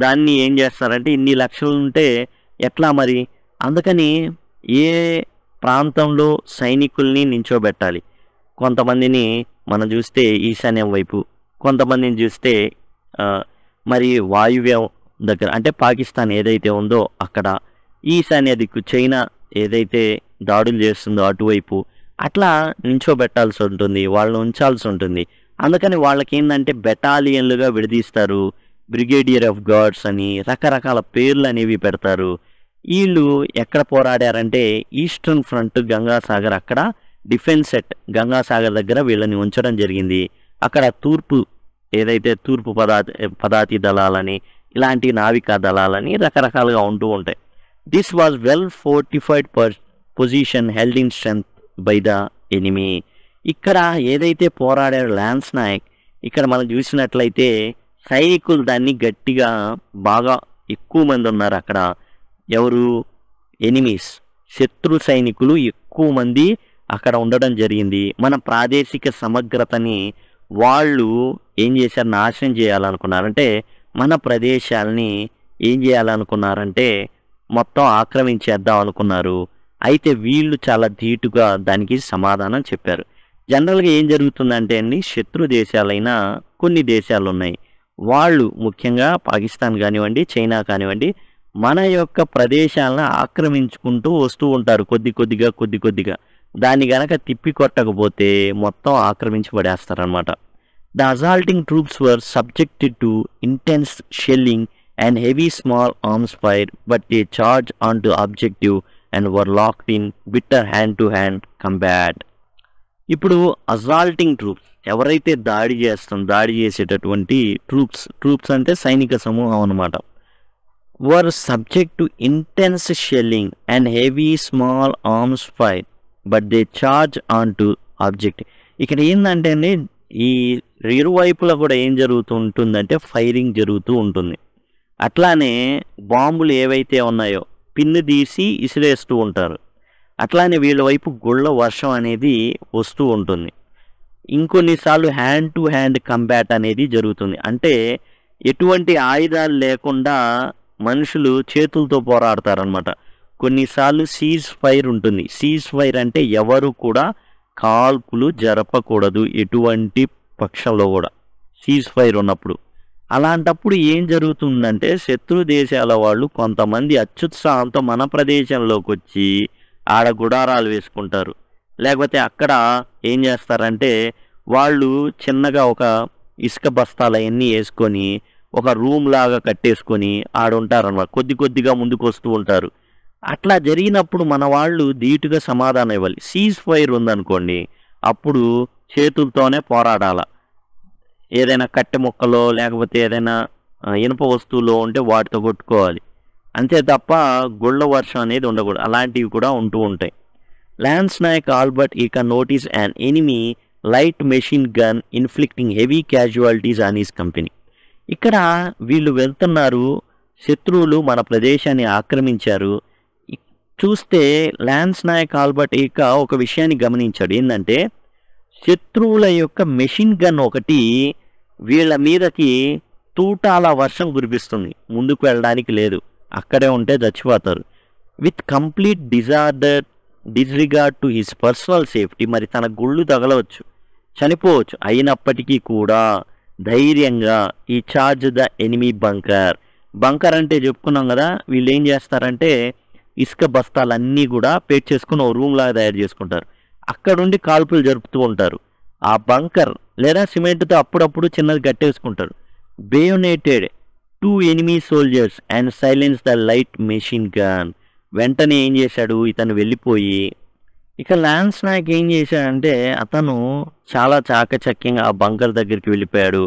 దాన్ని ఏం చేస్తారంటే ఇన్ని లక్షలు ఉంటే ఎట్లా మరి అందుకని ఏ ప్రాంతంలో సైనికుల్ని నించోబెట్టాలి కొంతమందిని మనం చూస్తే ఈశాన్యం వైపు కొంతమందిని చూస్తే మరి వాయువ్యం దగ్గర అంటే పాకిస్తాన్ ఏదైతే ఉందో అక్కడ ఈశాన్య దిక్కు చైనా ఏదైతే దాడులు చేస్తుందో అటువైపు అట్లా నించోబెట్టాల్సి ఉంటుంది వాళ్ళని ఉంచాల్సి ఉంటుంది అందుకని వాళ్ళకి ఏంటంటే బెటాలియన్లుగా విడదీస్తారు బ్రిగేడియర్ ఆఫ్ గాడ్స్ అని రకరకాల పేర్లు అనేవి పెడతారు వీళ్ళు ఎక్కడ పోరాడారంటే ఈస్టర్న్ ఫ్రంట్ గంగాసాగర్ అక్కడ డిఫెన్స్ సెట్ గంగాసాగర్ దగ్గర వీళ్ళని ఉంచడం జరిగింది అక్కడ తూర్పు ఏదైతే తూర్పు పదా పదాతి దళాలని ఇలాంటి నావికా దళాలని రకరకాలుగా ఉంటూ ఉంటాయి this was well fortified position held in strength by the enemy ఇక్కడ ఏదైతే పోరాడారు ల్యాన్స్ నాయక్ ఇక్కడ మనం చూసినట్లయితే సైనికులు దాన్ని గట్టిగా బాగా ఎక్కువ మంది ఉన్నారు అక్కడ ఎవరు ఎనిమీస్ శత్రు సైనికులు ఎక్కువ మంది అక్కడ ఉండడం జరిగింది మన ప్రాదేశిక సమగ్రతని వాళ్ళు ఏం చేశారు నాశనం చేయాలనుకున్నారంటే మన ప్రదేశాలని ఏం చేయాలనుకున్నారంటే మొత్తం ఆక్రమించేద్దాం అనుకున్నారు అయితే వీళ్ళు చాలా ధీటుగా దానికి సమాధానం చెప్పారు జనరల్గా ఏం జరుగుతుందంటే అండి శత్రు దేశాలైన కొన్ని దేశాలు ఉన్నాయి వాళ్ళు ముఖ్యంగా పాకిస్తాన్ కానివ్వండి చైనా కానివ్వండి మన యొక్క ప్రదేశాలను ఆక్రమించుకుంటూ వస్తూ ఉంటారు కొద్ది కొద్దిగా కొద్ది కొద్దిగా దాన్ని గనక తిప్పి కొట్టకపోతే మొత్తం ఆక్రమించబడేస్తారనమాట the assaulting troops were subjected to intense shelling and heavy small arms fire but a charge on to objective and were locked in bitter hand to hand combat ఇప్పుడు అజాల్టింగ్ ట్రూప్స్ ఎవరైతే దాడి చేస్తాం దాడి చేసేటటువంటి ట్రూప్స్ ట్రూప్స్ అంటే సైనిక సమూహం అనమాట were subject to intense shelling and heavy small arms fire but they charge on to object ఇక్కడ ఏంటంటే అండి ఈ ఇరువైపులా కూడా ఏం జరుగుతూ ఉంటుందంటే ఫైరింగ్ జరుగుతూ ఉంటుంది అట్లానే బాంబులు ఏవైతే ఉన్నాయో పిన్ను తీసి ఇసిరేస్తూ ఉంటారు అట్లానే వీళ్ళ వైపు గుళ్ళ వర్షం అనేది వస్తూ ఉంటుంది ఇంకొన్నిసార్లు హ్యాండ్ టు హ్యాండ్ కంబ్యాట్ అనేది జరుగుతుంది అంటే ఎటువంటి ఆయుధాలు లేకుండా మనుషులు చేతులతో పోరాడతారనమాట కొన్నిసార్లు సీజ్ ఫైర్ ఉంటుంది సీజ్ ఫైర్ అంటే ఎవరు కూడా కాల్పులు జరపకూడదు ఎటువంటి పక్షంలో కూడా సీజ్ ఫైర్ ఉన్నప్పుడు అలాంటప్పుడు ఏం జరుగుతుందంటే శత్రు దేశాల వాళ్ళు కొంతమంది అత్యుత్సాహంతో మన ప్రదేశంలోకి వచ్చి ఆడ గుడారాలు వేసుకుంటారు లేకపోతే అక్కడ ఏం చేస్తారంటే వాళ్ళు చిన్నగా ఒక ఇసుక బస్తాలు అవన్నీ వేసుకొని ఒక రూమ్ లాగా కట్టేసుకొని ఆడుంటారనమాట కొద్ది కొద్దిగా ముందుకు వస్తూ ఉంటారు అట్లా జరిగినప్పుడు మన వాళ్ళు ధీటుగా సమాధానం ఇవ్వాలి సీజ్ ఫైర్ ఉందనుకోండి అప్పుడు చేతులతోనే పోరాడాల ఏదైనా కట్టె మొక్కలో లేకపోతే ఏదైనా ఇనుప వస్తువులో ఉంటే వాటితో కొట్టుకోవాలి అంతే తప్ప గుళ్ళ వర్షం అనేది ఉండకూడదు అలాంటివి కూడా ఉంటూ ఉంటాయి lance Naik Albert he can notice and enemy light machine gun inflicting heavy casualties on his company ఇక్కడ వీళ్ళు వెళ్తున్నారు శత్రువులు మన ప్రదేశాన్ని ఆక్రమించారు చూస్తే ల్యాన్స్ నాయక్ ఆల్బర్ట్ ఇక ఒక విషయాన్ని గమనించాడు ఏంటంటే శత్రువుల యొక్క మెషిన్ గన్ ఒకటి వీళ్ళ మీదకి తూటాల వర్షం కురిపిస్తుంది ముందుకు వెళ్ళడానికి లేదు అక్కడే ఉంటే చచ్చిపోతారు with complete disorder disregard to his personal safety మరి తన గుళ్ళు తగలవచ్చు చనిపోవచ్చు అయినప్పటికీ కూడా ధైర్యంగా he charge the enemy bunker bunker అంటే చెప్పుకున్నాం కదా వీళ్ళు ఏం చేస్తారంటే ఇసుక బస్తాలన్నీ కూడా పేట్ చేసుకుని ఓ రూమ్ లాగా తయారు చేసుకుంటారు అక్కడుండి కాల్పులు జరుపుతూ ఉంటారు ఆ బంకర్ లేదా సిమెంట్తో అప్పుడప్పుడు చిన్నది కట్టేసుకుంటారు bayoneted two enemy soldiers and silence the light machine gun వెంటనే ఏం చేశాడు ఇతను వెళ్ళిపోయి ఇక ల్యాన్స్ నాయక్ ఏం చేశాడంటే అతను చాలా చాకచక్యంగా ఆ బంకర్ దగ్గరికి వెళ్ళిపోయాడు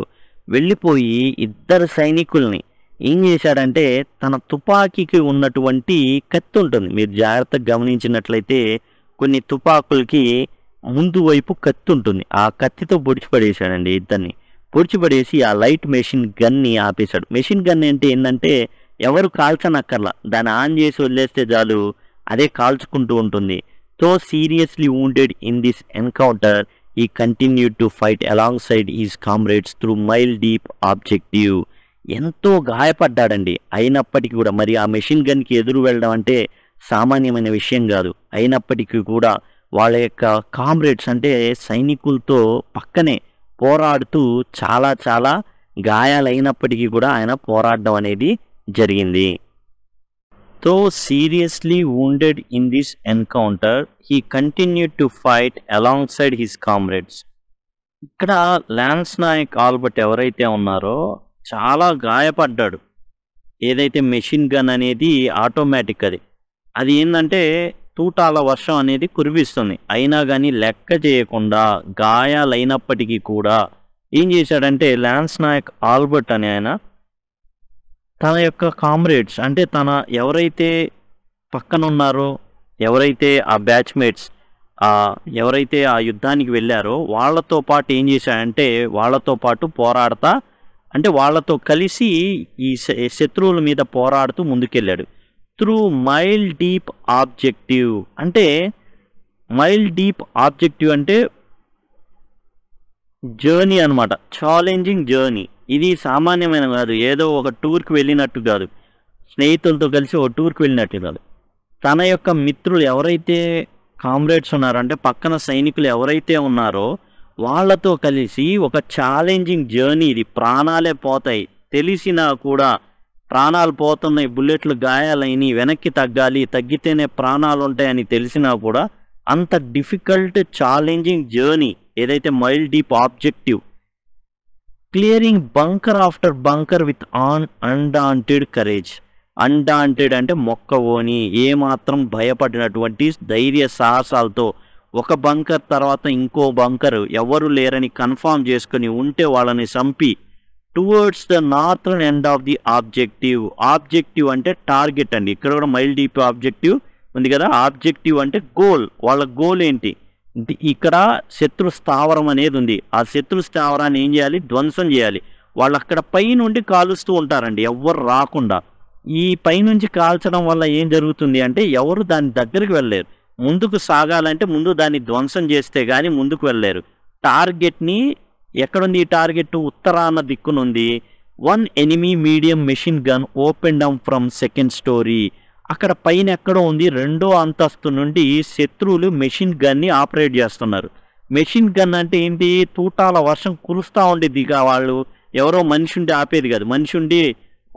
వెళ్ళిపోయి ఇద్దరు సైనికుల్ని ఏం చేశాడంటే తన తుపాకీకి ఉన్నటువంటి కత్తి ఉంటుంది మీరు జాగ్రత్తగా గమనించినట్లయితే కొన్ని తుపాకులకి ముందు వైపు కత్తి ఉంటుంది ఆ కత్తితో పొడిచిపడేశాడండి ఇద్దరిని పొడిచిపడేసి ఆ లైట్ మెషిన్ గన్ని ఆపేశాడు మెషిన్ గన్ అంటే ఏంటంటే ఎవరు కాల్చనక్కర్లా దాన్ని ఆన్ చేసి వదిలేస్తే చాలు అదే కాల్చుకుంటూ ఉంటుంది so seriously wounded in this encounter he continue to fight alongside his comrades through mile deep objective ఎంతో గాయపడ్డాడండి అయినప్పటికీ కూడా మరి ఆ మెషిన్ గన్కి ఎదురు వెళ్ళడం అంటే సామాన్యమైన విషయం కాదు అయినప్పటికీ కూడా వాళ్ళ యొక్క కామ్రేడ్స్ అంటే సైనికులతో పక్కనే పోరాడుతూ చాలా చాలా గాయాలైనప్పటికీ కూడా ఆయన పోరాడడం అనేది జరిగింది though seriously wounded in this encounter he continue to fight alongside his comrades ఇక్కడ ల్యాన్స్ నాయక్ ఆల్బర్ట్ ఎవరైతే ఉన్నారో చాలా గాయపడ్డాడు ఏదైతే మెషిన్ గన్ అనేది ఆటోమేటిక్ అది అది ఏంటంటే తూటాల వర్షం అనేది కురిపిస్తుంది అయినా కానీ లెక్క చేయకుండా గాయాలైనప్పటికీ కూడా ఏం చేశాడంటే ల్యాన్స్ నాయక్ ఆల్బర్ట్ అనే ఆయన తన యొక్క కామ్రేడ్స్ అంటే తన ఎవరైతే పక్కన ఉన్నారో ఎవరైతే ఆ బ్యాచ్మేట్స్ ఎవరైతే ఆ యుద్ధానికి వెళ్ళారో వాళ్ళతో పాటు ఏం చేశాడంటే వాళ్ళతో పాటు పోరాడతా అంటే వాళ్ళతో కలిసి ఈ శత్రువుల మీద పోరాడుతూ ముందుకెళ్ళాడు త్రూ మైల్ డీప్ ఆబ్జెక్టివ్ అంటే మైల్ డీప్ ఆబ్జెక్టివ్ అంటే జర్నీ అనమాట ఛాలెంజింగ్ జర్నీ ఇది సామాన్యమైన కాదు ఏదో ఒక టూర్కి వెళ్ళినట్టు కాదు స్నేహితులతో కలిసి ఒక టూర్కి వెళ్ళినట్టు కాదు తన యొక్క మిత్రులు ఎవరైతే కామ్రేడ్స్ ఉన్నారో అంటే పక్కన సైనికులు ఎవరైతే ఉన్నారో వాళ్ళతో కలిసి ఒక ఛాలెంజింగ్ జర్నీ ఇది ప్రాణాలే పోతాయి తెలిసినా కూడా ప్రాణాలు పోతున్నాయి బుల్లెట్లు గాయాలైనవి వెనక్కి తగ్గాలి తగ్గితేనే ప్రాణాలు ఉంటాయని తెలిసినా కూడా అంత డిఫికల్ట్ ఛాలెంజింగ్ జర్నీ ఏదైతే mile deep objective clearing bunker after bunker with on undaunted courage undaunted అంటే మొక్కవోని ఏమాత్రం భయపడినటువంటి ధైర్య సాహసాలతో ఒక బంకర్ తర్వాత ఇంకో బంకర్ ఎవరు లేరని కన్ఫామ్ చేసుకుని ఉంటే వాళ్ళని చంపి towards the northern end of the objective objective అంటే టార్గెట్ అండి ఇక్కడ కూడా మైల్ డీప్ ఆబ్జెక్టివ్ ఉంది కదా ఆబ్జెక్టివ్ అంటే గోల్ వాళ్ళ గోల్ ఏంటి ఇక్కడ శత్రు స్థావరం అనేది ఉంది ఆ శత్రు స్థావరాన్ని ఏం చేయాలి ధ్వంసం చేయాలి వాళ్ళు అక్కడ పై నుండి కాలుస్తూ ఉంటారండి ఎవ్వరు రాకుండా ఈ పైనుంచి కాల్చడం వల్ల ఏం జరుగుతుంది అంటే ఎవరు దాని దగ్గరికి వెళ్ళలేరు ముందుకు సాగాలంటే ముందు దాన్ని ధ్వంసం చేస్తే కానీ ముందుకు వెళ్ళలేరు టార్గెట్ని ఎక్కడుంది ఈ టార్గెట్ ఉత్తరాన దిక్కునుంది one enemy medium machine gun open down from second storey అక్కడ పైన ఎక్కడో ఉంది రెండో అంతస్తు నుండి శత్రువులు మెషిన్ గన్ని ఆపరేట్ చేస్తున్నారు మెషిన్ గన్ అంటే ఏంటి తూటాల వర్షం కురుస్తూ ఉండే దిగా వాళ్ళు ఎవరో మనిషి ఉండి ఆపేది కాదు మనిషి ఉండి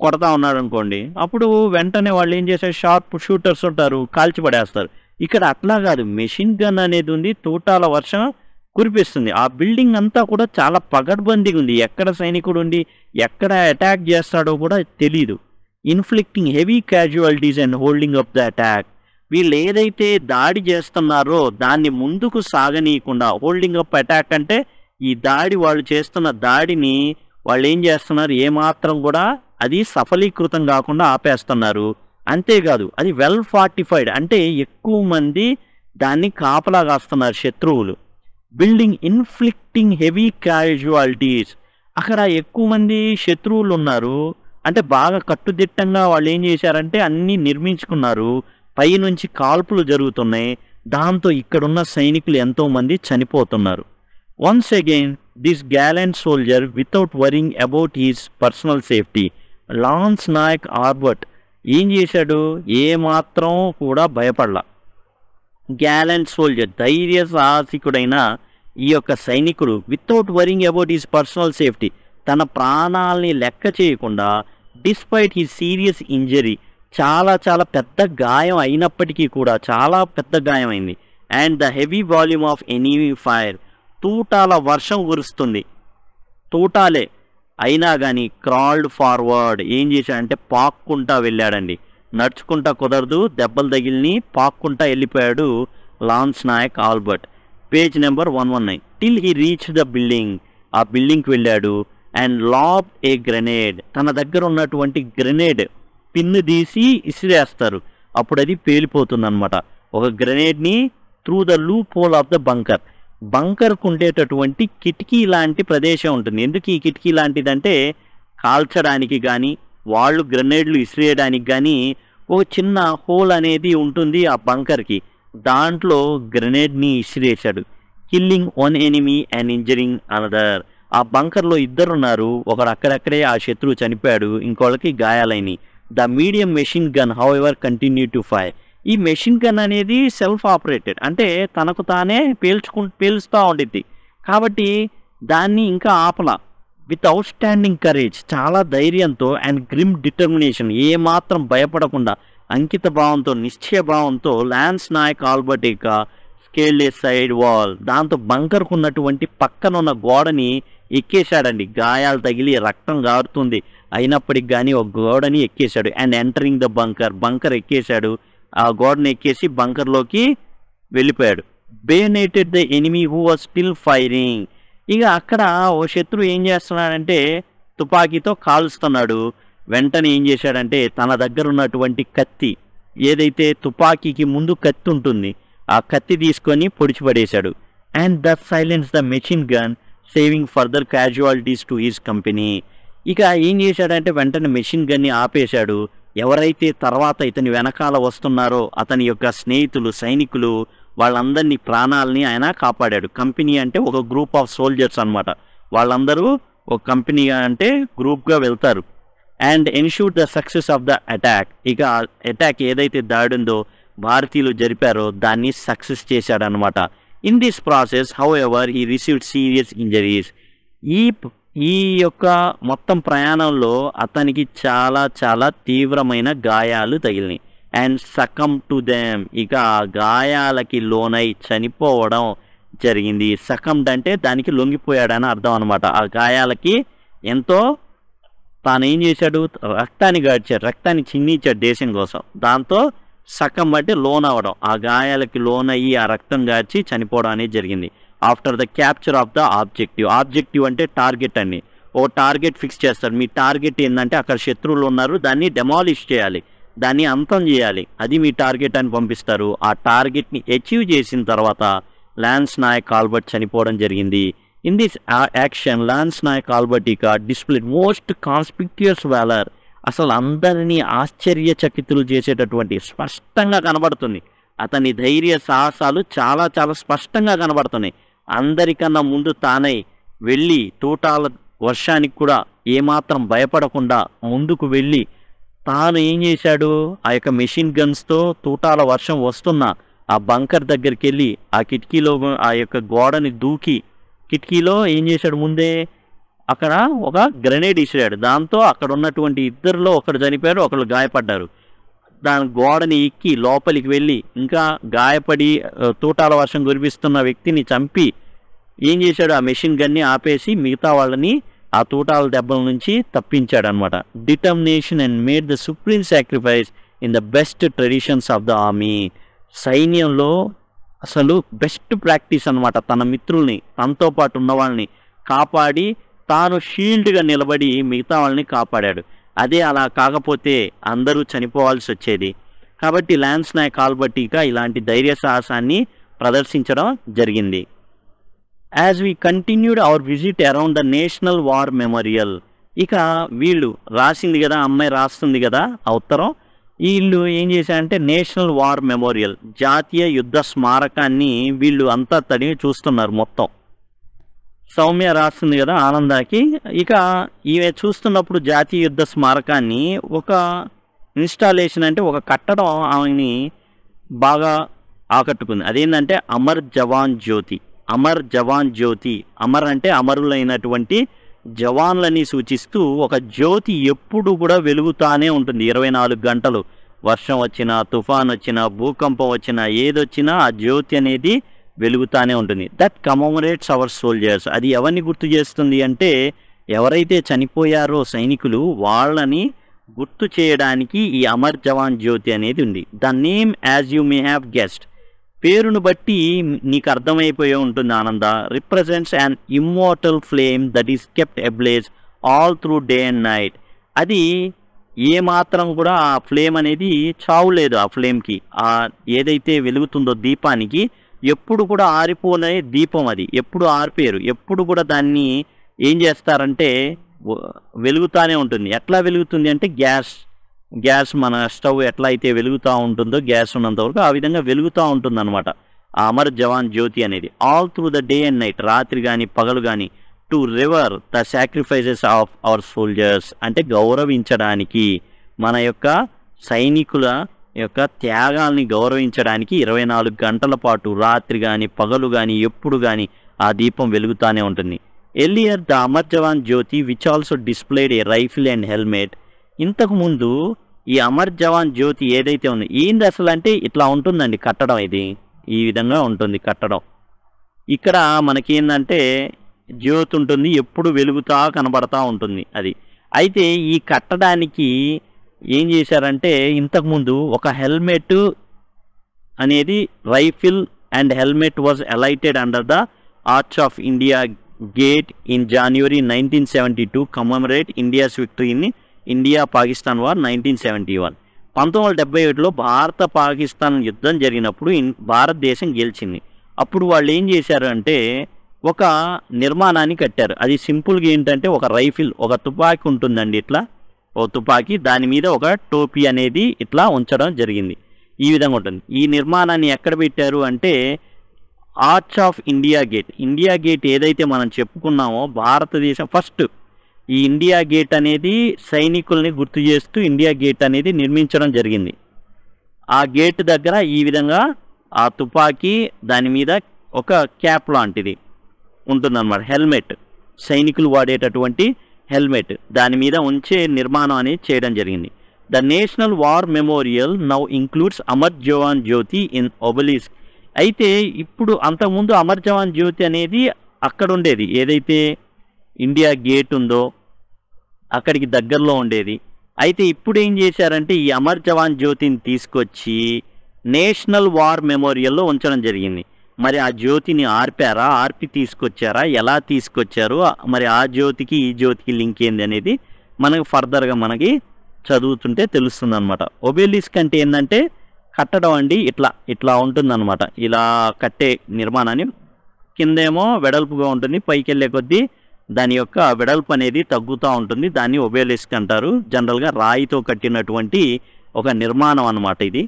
కొడతా ఉన్నాడు అనుకోండి అప్పుడు వెంటనే వాళ్ళు ఏం చేశారు షార్ప్ షూటర్స్ ఉంటారు కాల్చిపడేస్తారు ఇక్కడ అట్లా కాదు మెషిన్ గన్ అనేది ఉంది తూటాల వర్షం కురిపిస్తుంది ఆ బిల్డింగ్ అంతా కూడా చాలా పగడ్బందీగా ఉంది ఎక్కడ సైనికుడు ఉండి ఎక్కడ అటాక్ చేస్తాడో కూడా తెలీదు inflicting heavy casualties and holding up the attack వీళ్ళు ఏదైతే దాడి చేస్తున్నారో దాన్ని ముందుకు సాగనీయకుండా హోల్డింగ్ అప్ అటాక్ అంటే ఈ దాడి వాళ్ళు చేస్తున్న దాడిని వాళ్ళు ఏం చేస్తున్నారు ఏమాత్రం కూడా అది సఫలీకృతం కాకుండా ఆపేస్తున్నారు అంతేకాదు అది వెల్ ఫార్టిఫైడ్ అంటే ఎక్కువ మంది దాన్ని కాపలా కాస్తున్నారు శత్రువులు బిల్డింగ్ ఇన్ఫ్లిక్టింగ్ హెవీ క్యాజువాలిటీస్ అక్కడ ఎక్కువ మంది శత్రువులు ఉన్నారు అంటే బాగా కట్టుదిట్టంగా వాళ్ళు ఏం చేశారంటే అన్నీ నిర్మించుకున్నారు పైనుంచి కాల్పులు జరుగుతున్నాయి దాంతో ఇక్కడున్న సైనికులు ఎంతోమంది చనిపోతున్నారు once again this gallant soldier without worrying about his personal safety lance Naik Albert ఏం చేశాడు ఏమాత్రం కూడా భయపడలా గ్యాలెంట్ సోల్జర్ ధైర్య సాహసికుడైన ఈ యొక్క సైనికుడు without worrying about his personal safety తన ప్రాణాలని లెక్క చేయకుండా డిస్పైట్ హీ సీరియస్ ఇంజరీ చాలా చాలా పెద్ద గాయం అయినప్పటికీ కూడా చాలా పెద్ద గాయం అయింది and the heavy volume of enemy fire తూటాల వర్షం కురుస్తుంది తూటాలే అయినా కానీ క్రాల్డ్ ఫార్వర్డ్ ఏం చేశాడంటే పాక్కుంటా వెళ్ళాడండి నడుచుకుంటా కుదరదు దెబ్బలు తగిలిని పాక్కుంటా వెళ్ళిపోయాడు lance Naik Albert page number one one nine till he reach the building ఆ బిల్డింగ్కి వెళ్ళాడు అండ్ లాబ్ ఏ గ్రెనేడ్ తన దగ్గర ఉన్నటువంటి గ్రెనేడ్ పిన్ను తీసి ఇసిరేస్తారు అప్పుడు అది పేలిపోతుందన్నమాట ఒక గ్రెనేడ్ని through the loophole of the bunker బంకర్కు ఉండేటటువంటి కిటికీ లాంటి ప్రదేశం ఉంటుంది ఎందుకు ఈ కిటికీ లాంటిదంటే కాల్చడానికి కానీ వాళ్ళు గ్రెనేడ్లు ఇసిరేయడానికి కానీ ఒక చిన్న హోల్ అనేది ఉంటుంది ఆ బంకర్కి దాంట్లో గ్రెనేడ్ని ఇసిరేశాడు killing one enemy and injuring another ఆ బంకర్లో ఇద్దరున్నారు ఒకడు అక్కడక్కడే ఆ శత్రువు చనిపోయాడు ఇంకోళ్ళకి గాయాలైనవి the medium machine gun however continue to fire ఈ మెషిన్ గన్ అనేది సెల్ఫ్ ఆపరేటెడ్ అంటే తనకు తానే పేల్చుకు పేలుస్తూ ఉండిద్ది కాబట్టి దాన్ని ఇంకా ఆపలా విత్ అవుట్ స్టాండింగ్ కరేజ్ చాలా ధైర్యంతో అండ్ గ్రిమ్ డిటర్మినేషన్ ఏమాత్రం భయపడకుండా అంకిత భావంతో నిశ్చయ భావంతో lance Naik ఆల్బర్టేకా scale side wall దాంతో బంకర్కు ఉన్నటువంటి ఉన్న గోడని ఎక్కేశాడండి గాయాలు తగిలి రక్తం గారుతుంది అయినప్పటికి కానీ ఒక గోడని ఎక్కేశాడు and entering the bunker bunker ఎక్కేశాడు ఆ గోడని ఎక్కేసి బంకర్లోకి వెళ్ళిపోయాడు bayoneted the enemy who was still firing ఇక అక్కడ ఓ శత్రువు ఏం చేస్తున్నాడంటే తుపాకీతో కాలుస్తున్నాడు వెంటనే ఏం చేశాడంటే తన దగ్గర ఉన్నటువంటి కత్తి ఏదైతే తుపాకీకి ముందు కత్తి ఉంటుంది ఆ కత్తి తీసుకొని పొడిచిపడేశాడు and that silence the machine gun saving further casualties to his company ఇక ఏం చేశాడంటే వెంటనే మెషిన్ గన్ని ఆపేశాడు ఎవరైతే తర్వాత ఇతని వెనకాల వస్తున్నారో అతని యొక్క స్నేహితులు సైనికులు వాళ్ళందరినీ ప్రాణాలని ఆయన కాపాడాడు కంపెనీ అంటే ఒక గ్రూప్ ఆఫ్ సోల్జర్స్ అనమాట వాళ్ళందరూ ఒక కంపెనీ అంటే గ్రూప్గా వెళ్తారు and ensure the success of the attack ఇక అటాక్ ఏదైతే దాడుందో భారతీయులు జరిపారో దాన్ని సక్సెస్ చేశాడనమాట in this process however he received serious injuries ఈ ఈ యొక్క మొత్తం ప్రయాణంలో అతనికి చాలా చాలా తీవ్రమైన గాయాలు తగిలినాయి అండ్ సకమ్ టు దెమ్ ఇక ఆ గాయాలకి లోనై చనిపోవడం జరిగింది సకండ్ అంటే దానికి లొంగిపోయాడని అర్థం అనమాట ఆ గాయాలకి ఎంతో తాను ఏం చేశాడు రక్తాన్ని గడిచాడు రక్తాన్ని చిన్నించాడు దేశం కోసం దాంతో సకం అంటే లోన్ అవ్వడం ఆ గాయాలకి లోన్ అయ్యి ఆ రక్తం గార్చి చనిపోవడం అనేది జరిగింది after the capture of the objective objective అంటే టార్గెట్ అని ఓ టార్గెట్ ఫిక్స్ చేస్తారు మీ టార్గెట్ ఏంటంటే అక్కడ శత్రువులు ఉన్నారు దాన్ని డెమాలిష్ చేయాలి దాన్ని అంతం చేయాలి అది మీ టార్గెట్ అని పంపిస్తారు ఆ టార్గెట్ని అచీవ్ చేసిన తర్వాత ల్యాన్స్ నాయక్ ఆల్బర్ట్ చనిపోవడం జరిగింది in this action lance Naik Albert ఇక డిస్ప్లే మోస్ట్ కాన్స్పిక్యూస్ వ్యాలర్ అసలు అందరినీ ఆశ్చర్యచకితులు చేసేటటువంటి స్పష్టంగా కనబడుతుంది అతని ధైర్య సాహసాలు చాలా చాలా స్పష్టంగా కనబడుతున్నాయి అందరికన్నా ముందు తానై వెళ్ళి తోటాల వర్షానికి కూడా ఏమాత్రం భయపడకుండా ముందుకు వెళ్ళి తాను ఏం చేశాడు ఆ యొక్క మెషిన్ గన్స్తో తూటాల వర్షం వస్తున్న ఆ బంకర్ దగ్గరికి వెళ్ళి ఆ కిటికీలో ఆ యొక్క గోడని దూకి కిటికీలో ఏం చేశాడు ముందే అక్కడ ఒక గ్రనేడ్ ఇసిరాడు దాంతో అక్కడ ఉన్నటువంటి ఇద్దరిలో ఒకరు చనిపోయారు ఒకరు గాయపడ్డారు దాని గోడని ఎక్కి లోపలికి వెళ్ళి ఇంకా గాయపడి తూటాల వర్షం కురిపిస్తున్న వ్యక్తిని చంపి ఏం చేశాడు ఆ మెషిన్ గన్ని ఆపేసి మిగతా వాళ్ళని ఆ తూటాల దెబ్బల నుంచి తప్పించాడనమాట determination and made the supreme sacrifice in the best traditions of the army సైన్యంలో అసలు బెస్ట్ ప్రాక్టీస్ అనమాట తన మిత్రుల్ని తనతో పాటు ఉన్న వాళ్ళని కాపాడి తాను షీల్డ్గా నిలబడి మిగతా వాళ్ళని కాపాడాడు అదే అలా కాకపోతే అందరూ చనిపోవాల్సి వచ్చేది కాబట్టి ల్యాన్స్ నాయ్ ఆల్బర్టీగా ఇలాంటి ధైర్య సాహసాన్ని ప్రదర్శించడం జరిగింది as we continued our visit around the national war memorial ఇక వీళ్ళు రాసింది కదా అమ్మాయి రాస్తుంది కదా ఆ ఉత్తరం వీళ్ళు ఏం చేశారంటే నేషనల్ వార్ మెమోరియల్ జాతీయ యుద్ధ స్మారకాన్ని వీళ్ళు అంతా తడిగి చూస్తున్నారు మొత్తం సౌమ్య రాస్తుంది కదా ఆనందాకి ఇక ఈమె చూస్తున్నప్పుడు జాతీయ యుద్ధ స్మారకాన్ని ఒక ఇన్స్టాలేషన్ అంటే ఒక కట్టడం ఆమెని బాగా ఆకట్టుకుంది అదేంటంటే అమర్ జవాన్ జ్యోతి అమర్ జవాన్ జ్యోతి అమర్ అంటే అమరులైనటువంటి జవాన్లని సూచిస్తూ ఒక జ్యోతి ఎప్పుడు కూడా వెలుగుతానే ఉంటుంది ఇరవై నాలుగు గంటలు వర్షం వచ్చినా తుఫాన్ వచ్చినా భూకంపం వచ్చినా ఏదొచ్చినా ఆ జ్యోతి అనేది వెలుగుతానే ఉంటుంది దట్ కమోమరేట్స్ అవర్ సోల్జర్స్ అది ఎవరిని గుర్తు చేస్తుంది అంటే ఎవరైతే చనిపోయారో సైనికులు వాళ్ళని గుర్తు చేయడానికి ఈ అమర్ జవాన్ జ్యోతి అనేది ఉంది the name as you may have guessed పేరును బట్టి నీకు అర్థమైపోయే ఉంటుంది ఆనంద represents and immortal flame that is kept ablaze all through day and night అది ఏ మాత్రం కూడా ఆ ఫ్లేమ్ అనేది చావులేదు ఆ ఫ్లేమ్కి ఆ ఏదైతే వెలుగుతుందో దీపానికి ఎప్పుడు కూడా ఆరిపోలే దీపం అది ఎప్పుడు ఆరిపోయారు ఎప్పుడు కూడా దాన్ని ఏం చేస్తారంటే వెలుగుతానే ఉంటుంది ఎట్లా వెలుగుతుంది అంటే గ్యాస్ గ్యాస్ మన స్టవ్ ఎట్లా అయితే వెలుగుతూ ఉంటుందో గ్యాస్ ఉన్నంతవరకు ఆ విధంగా వెలుగుతూ అనమాట ఆ అమర్ జవాన్ జ్యోతి అనేది all through the day and night రాత్రి కానీ పగలు కానీ to revere the sacrifices of our soldiers అంటే గౌరవించడానికి మన యొక్క సైనికుల యొక్క త్యాగాల్ని గౌరవించడానికి ఇరవై నాలుగు గంటల పాటు రాత్రి కానీ పగలు కానీ ఎప్పుడు కానీ ఆ దీపం వెలుగుతూనే ఉంటుంది earlier the Amar Jawan Jyoti which also displayed a rifle and helmet ఇంతకుముందు ఈ అమర్ జవాన్ జ్యోతి ఏదైతే ఉందో ఏంది అసలు అంటే ఇట్లా ఉంటుందండి కట్టడం ఇది ఈ విధంగా ఉంటుంది కట్టడం ఇక్కడ మనకి ఏంటంటే జ్యోతి ఉంటుంది ఎప్పుడు వెలుగుతా కనబడతా ఉంటుంది అది అయితే ఈ కట్టడానికి ఏం చేశారంటే ఇంతకుముందు ఒక హెల్మెట్ అనేది rifle and helmet was erected under the arch of India Gate in January nineteen seventy two commemorate India's విక్టరీని India Pakistan war nineteen seventy one పంతొమ్మిది వందల డెబ్బై ఏడులో భారత పాకిస్తాన్ యుద్ధం జరిగినప్పుడు భారతదేశం గెలిచింది అప్పుడు వాళ్ళు ఏం చేశారు అంటే ఒక నిర్మాణాన్ని కట్టారు అది సింపుల్గా ఏంటంటే ఒక రైఫిల్ ఒక తుపాకీ ఉంటుందండి ఇట్లా ఓ తుపాకీ దాని మీద ఒక టోపీ అనేది ఇట్లా ఉంచడం జరిగింది ఈ విధంగా ఉంటుంది ఈ నిర్మాణాన్ని ఎక్కడ పెట్టారు అంటే arch of India Gate India Gate ఏదైతే మనం చెప్పుకున్నామో భారతదేశం ఫస్ట్ ఈ ఇండియా గేట్ అనేది సైనికుల్ని గుర్తు చేస్తూ ఇండియా గేట్ అనేది నిర్మించడం జరిగింది ఆ గేట్ దగ్గర ఈ విధంగా ఆ తుపాకీ దాని మీద ఒక క్యాప్ లాంటిది ఉంటుందన్నమాట హెల్మెట్ సైనికులు వాడేటటువంటి హెల్మెట్ దాని మీద ఉంచే నిర్మాణం అనేది చేయడం జరిగింది the national war memorial now includes Amar Jawan Jyoti in obelisk అయితే ఇప్పుడు అంతకుముందు అమర్ జవాన్ జ్యోతి అనేది అక్కడ ఉండేది ఏదైతే ఇండియా గేట్ ఉందో అక్కడికి దగ్గరలో ఉండేది అయితే ఇప్పుడు ఏం చేశారంటే ఈ అమర్ జవాన్ జ్యోతిని తీసుకొచ్చి నేషనల్ వార్ మెమోరియల్లో ఉంచడం జరిగింది మరి ఆ జ్యోతిని ఆర్పారా ఆర్పి తీసుకొచ్చారా ఎలా తీసుకొచ్చారు మరి ఆ జ్యోతికి ఈ జ్యోతికి లింక్ ఏంది అనేది మనకు ఫర్దర్గా మనకి చదువుతుంటే తెలుస్తుంది అనమాట ఒబేలిస్క్ అంటే ఏంటంటే కట్టడం అండి ఇట్లా ఇట్లా ఉంటుందన్నమాట ఇలా కట్టే నిర్మాణాన్ని కిందేమో వెడల్పుగా ఉంటుంది పైకి వెళ్ళే కొద్దీ దాని యొక్క వెడల్పు అనేది తగ్గుతూ ఉంటుంది దాన్ని ఒబేలిస్క్ అంటారు జనరల్గా రాయితో కట్టినటువంటి ఒక నిర్మాణం అనమాట ఇది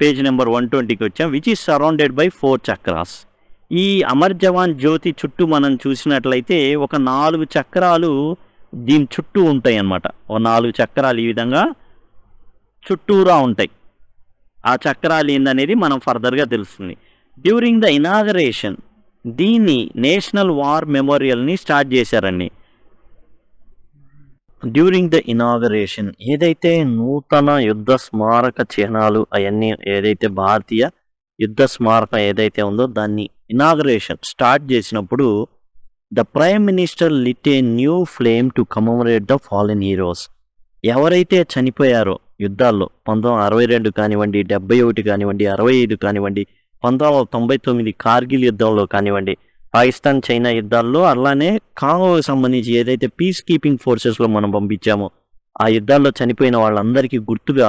పేజ్ నెంబర్ వన్ ట్వంటీకి వచ్చాం which is surrounded by four chakras ఈ అమర్ జవాన్ జ్యోతి చుట్టూ మనం చూసినట్లయితే ఒక నాలుగు చక్రాలు దీని చుట్టూ ఉంటాయి అన్నమాట ఓ నాలుగు చక్రాలు ఈ విధంగా చుట్టూరా ఉంటాయి ఆ చక్రాలు ఏందనేది మనం ఫర్దర్గా తెలుస్తుంది డ్యూరింగ్ ద ఇనాగరేషన్ దీన్ని నేషనల్ వార్ మెమోరియల్ని స్టార్ట్ చేశారండి డ్యూరింగ్ ద ఇనాగరేషన్ ఏదైతే నూతన యుద్ధ స్మారక చిహ్నాలు అవన్నీ ఏదైతే భారతీయ యుద్ధ స్మారకం ఏదైతే ఉందో దాన్ని ఇనాగరేషన్ స్టార్ట్ చేసినప్పుడు the prime minister lit a new flame to commemorate the fallen heroes ఎవరైతే చనిపోయారో యుద్ధాల్లో పంతొమ్మిది అరవై రెండు కానివ్వండి డెబ్బై ఒకటి కానివ్వండి అరవై ఐదు కానివ్వండి పంతొమ్మిది వందల తొంభై తొమ్మిది కార్గిల్ యుద్ధంలో కానివ్వండి పాకిస్తాన్ చైనా యుద్ధాల్లో అలానే కాంగోకి సంబంధించి ఏదైతే పీస్ కీపింగ్ ఫోర్సెస్లో మనం పంపించామో ఆ యుద్ధాల్లో చనిపోయిన వాళ్ళందరికీ గుర్తుగా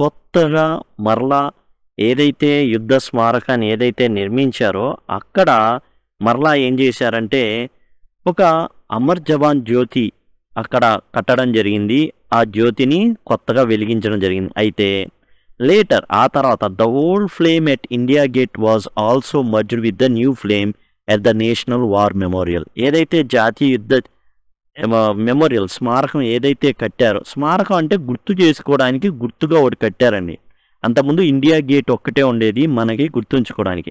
కొత్తగా మరలా ఏదైతే యుద్ధ స్మారకాన్ని ఏదైతే నిర్మించారో అక్కడ మరలా ఏం చేశారంటే ఒక అమర్ జవాన్ జ్యోతి అక్కడ కట్టడం జరిగింది ఆ జ్యోతిని కొత్తగా వెలిగించడం జరిగింది అయితే లేటర్ ఆ తర్వాత the old flame at India Gate was also merge with the new flame at the national war memorial ఏదైతే జాతీయ యుద్ధ మెమోరియల్ స్మారకం ఏదైతే కట్టారో స్మారకం అంటే గుర్తు చేసుకోవడానికి గుర్తుగా ఒకటి కట్టారండి అంతకుముందు ఇండియా గేట్ ఒక్కటే ఉండేది మనకి గుర్తుంచుకోవడానికి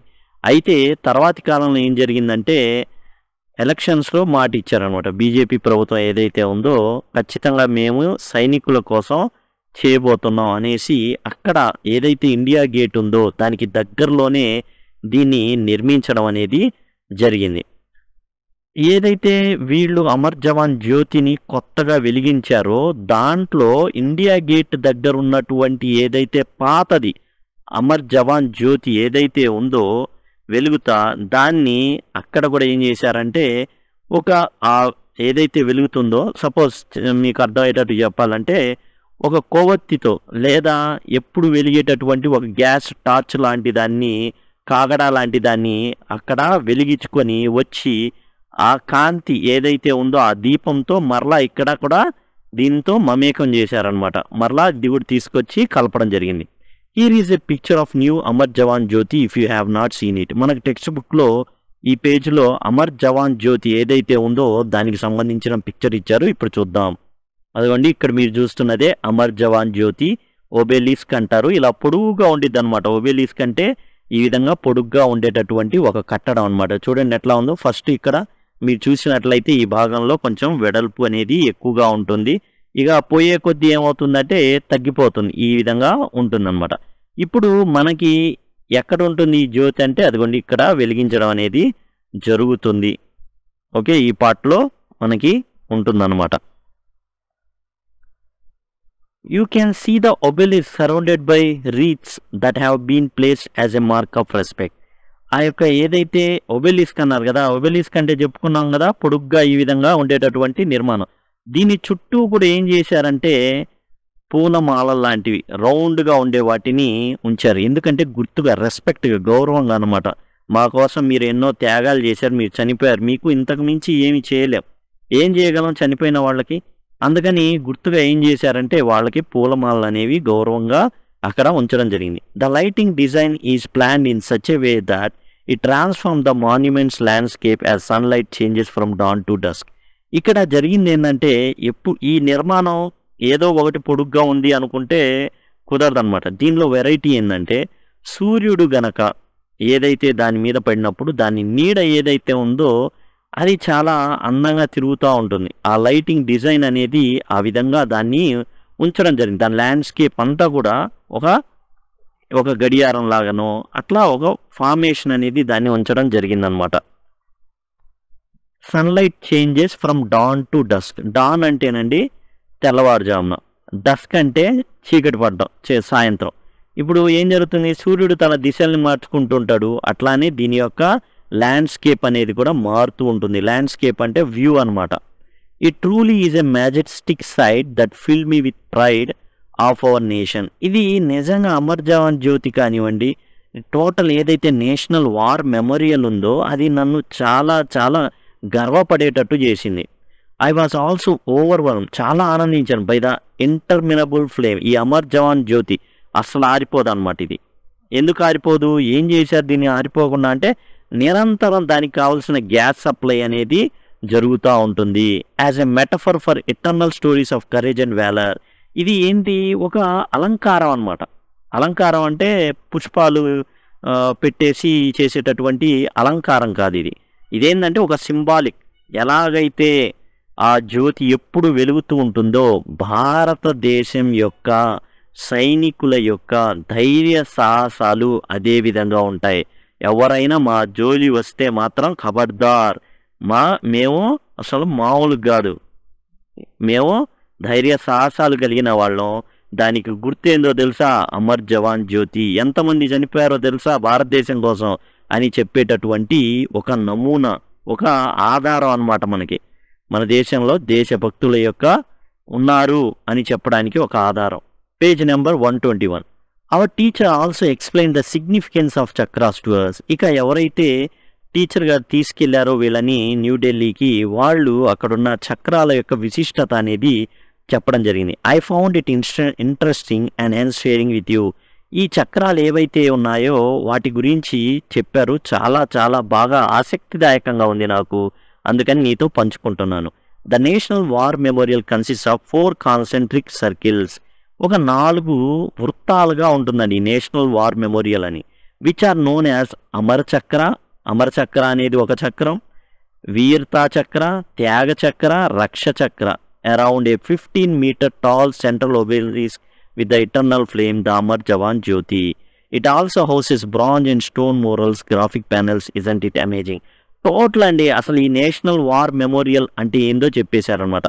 అయితే తర్వాతి కాలంలో ఏం జరిగిందంటే ఎలక్షన్స్లో మాట ఇచ్చారనమాట బీజేపీ ప్రభుత్వం ఏదైతే ఉందో ఖచ్చితంగా మేము సైనికుల కోసం చేయబోతున్నాం అనేసి అక్కడ ఏదైతే ఇండియా గేట్ ఉందో దానికి దగ్గరలోనే దీన్ని నిర్మించడం అనేది జరిగింది ఏదైతే వీళ్ళు అమర్ జవాన్ జ్యోతిని కొత్తగా వెలిగించారో దాంట్లో ఇండియా గేట్ దగ్గర ఉన్నటువంటి ఏదైతే పాతది అమర్ జవాన్ జ్యోతి ఏదైతే ఉందో వెలుగుతా దాన్ని అక్కడ కూడా ఏం చేశారంటే ఒక ఏదైతే వెలుగుతుందో సపోజ్ మీకు అర్థమయ్యేటట్టు చెప్పాలంటే ఒక కొవ్వొత్తితో లేదా ఎప్పుడు వెలిగేటటువంటి ఒక గ్యాస్ టార్చ్ లాంటి దాన్ని కాగడా లాంటి దాన్ని అక్కడ వెలిగించుకొని వచ్చి ఆ కాంతి ఏదైతే ఉందో ఆ దీపంతో మరలా ఇక్కడ కూడా దీంతో మమేకం చేశారనమాట మరలా దిగుడు తీసుకొచ్చి కలపడం జరిగింది here is a picture of new Amar Jawan Jyoti if you have not seen it మనకు టెక్స్ట్ బుక్లో ఈ పేజ్లో అమర్ జవాన్ జ్యోతి ఏదైతే ఉందో దానికి సంబంధించిన పిక్చర్ ఇచ్చారు ఇప్పుడు చూద్దాం అదిగోండి ఇక్కడ మీరు చూస్తున్నదే అమర్ జవాన్ జ్యోతి ఓబేలిస్క్ అంటారు ఇలా పొడుగుగా ఉండిద్ది అనమాట ఓబేలిస్క్ అంటే ఈ విధంగా పొడుగ్గా ఉండేటటువంటి ఒక కట్టడం అనమాట చూడండి ఎట్లా ఉందో ఫస్ట్ ఇక్కడ మీరు చూసినట్లయితే ఈ భాగంలో కొంచెం వెడల్పు అనేది ఎక్కువగా ఉంటుంది ఇక పోయే కొద్దీ ఏమవుతుందంటే తగ్గిపోతుంది ఈ విధంగా ఉంటుందన్నమాట ఇప్పుడు మనకి ఎక్కడ ఉంటుంది ఈ జ్యోతి అంటే అదిగోండి ఇక్కడ వెలిగించడం అనేది జరుగుతుంది ఓకే ఈ పార్ట్లో మనకి ఉంటుందన్నమాట You can see the obelisk surrounded by wreaths that have been placed as a mark of respect. ఆ యొక్క ఏదైతే ఒబెలిస్క్ అన్నారు కదా ఒబెలిస్క్ అంటే చెప్పుకున్నాం కదా పొడుగ్గా ఈ విధంగా ఉండేటటువంటి నిర్మాణం దీని చుట్టూ కూడా ఏం చేశారంటే పూనమాల లాంటివి రౌండ్గా ఉండే వాటిని ఉంచారు ఎందుకంటే గుర్తుగా రెస్పెక్ట్గా గౌరవంగా అనమాట మా కోసం మీరు ఎన్నో త్యాగాలు చేశారు మీరు చనిపోయారు మీకు ఇంతకు మించి ఏమి చేయలేం ఏం చేయగలం చనిపోయిన వాళ్ళకి అందుకని గుర్తుగా ఏం చేశారంటే వాళ్ళకి పూలమాలలు అనేవి గౌరవంగా అక్కడ ఉంచడం జరిగింది the lighting design is plan in such a way that they transform the monument's landscape as sunlight changes from dawn to dusk ఇక్కడ జరిగింది ఏంటంటే ఎప్పుడు ఈ నిర్మాణం ఏదో ఒకటి పొడుగ్గా ఉంది అనుకుంటే కుదరదనమాట దీనిలో వెరైటీ ఏంటంటే సూర్యుడు గనక ఏదైతే దాని మీద పడినప్పుడు దాని నీడ ఏదైతే ఉందో అది చాలా అందంగా తిరుగుతూ ఉంటుంది ఆ లైటింగ్ డిజైన్ అనేది ఆ విధంగా దాన్ని ఉంచడం జరిగింది దాని ల్యాండ్స్కేప్ అంతా కూడా ఒక ఒక గడియారం లాగానో అట్లా ఒక ఫార్మేషన్ అనేది దాన్ని ఉంచడం జరిగిందనమాట sunlight changes from dawn to dusk dawn అంటేనండి తెల్లవారుజామున డస్క్ అంటే చీకటి పడ్డం చే సాయంత్రం ఇప్పుడు ఏం జరుగుతుంది సూర్యుడు తన దిశల్ని మార్చుకుంటుంటాడు అట్లానే దీని యొక్క ల్యాండ్స్కేప్ అనేది కూడా మారుతూ ఉంటుంది ల్యాండ్స్కేప్ అంటే వ్యూ అనమాట it truly is a majestic sight that fill me with pride of our nation ఇది నిజంగా అమర్ జవాన్ జ్యోతి కానివ్వండి టోటల్ ఏదైతే నేషనల్ వార్ మెమోరియల్ ఉందో అది నన్ను చాలా చాలా గర్వపడేటట్టు చేసింది ఐ వాజ్ ఆల్సో ఓవర్వల్మ్ చాలా ఆనందించాను బై ద ఇంటర్మినబుల్ ఫ్లేమ్ ఈ అమర్ జవాన్ జ్యోతి అసలు ఆరిపోదు అనమాట ఇది ఎందుకు ఆరిపోదు ఏం చేశారు దీన్ని ఆరిపోకుండా అంటే నిరంతరం దానికి కావాల్సిన గ్యాస్ సప్లై అనేది జరుగుతూ ఉంటుంది as a metaphor for eternal stories of courage and valour ఇది ఏంటి ఒక అలంకారం అనమాట అలంకారం అంటే పుష్పాలు పెట్టేసి చేసేటటువంటి అలంకారం కాదు ఇది ఇదేంటంటే ఒక సింబాలిక్ ఎలాగైతే ఆ జ్యోతి ఎప్పుడు వెలుగుతూ ఉంటుందో భారతదేశం యొక్క సైనికుల యొక్క ధైర్య సాహసాలు అదే విధంగా ఉంటాయి ఎవరైనా మా జోలి వస్తే మాత్రం ఖబర్దార్ మా మేము అసలు మామూలు కాదు మేము ధైర్య సాహసాలు కలిగిన వాళ్ళం దానికి గుర్తేందో తెలుసా అమర్ జవాన్ జ్యోతి ఎంతమంది చనిపోయారో తెలుసా భారతదేశం కోసం అని చెప్పేటటువంటి ఒక నమూనా ఒక ఆధారం అనమాట మనకి మన దేశంలో దేశభక్తుల యొక్క ఉన్నారు అని చెప్పడానికి ఒక ఆధారం page number one twenty one our teacher also explain the significance of chakras too ఇక ఎవరైతే టీచర్ గారు తీసుకెళ్లారో వీళ్ళని న్యూఢిల్లీకి వాళ్ళు అక్కడున్న చక్రాల యొక్క విశిష్టత అనేది చెప్పడం జరిగింది I found it interesting and and sharing with you ఈ చక్రాలు ఏవైతే ఉన్నాయో వాటి గురించి చెప్పారు చాలా చాలా బాగా ఆసక్తిదాయకంగా ఉంది నాకు అందుకని నీతో పంచుకుంటున్నాను the national war memorial consist of four concentric circles ఒక నాలుగు వృత్తాలుగా ఉంటుందండి నేషనల్ వార్ మెమోరియల్ అని which are known as Amar Chakra అమర చక్ర అనేది ఒక చక్రం వీరతా చక్ర త్యాగ Chakra Raksha Chakra around a fifteen metre tall central obelisk with the eternal flame the Amar Jawan Jyoti it also houses bronze and stone murals graphic panels and it amazing total అండి అసలు ఈ నేషనల్ వార్ మెమోరియల్ అంటే ఏందో చెప్పేశారనమాట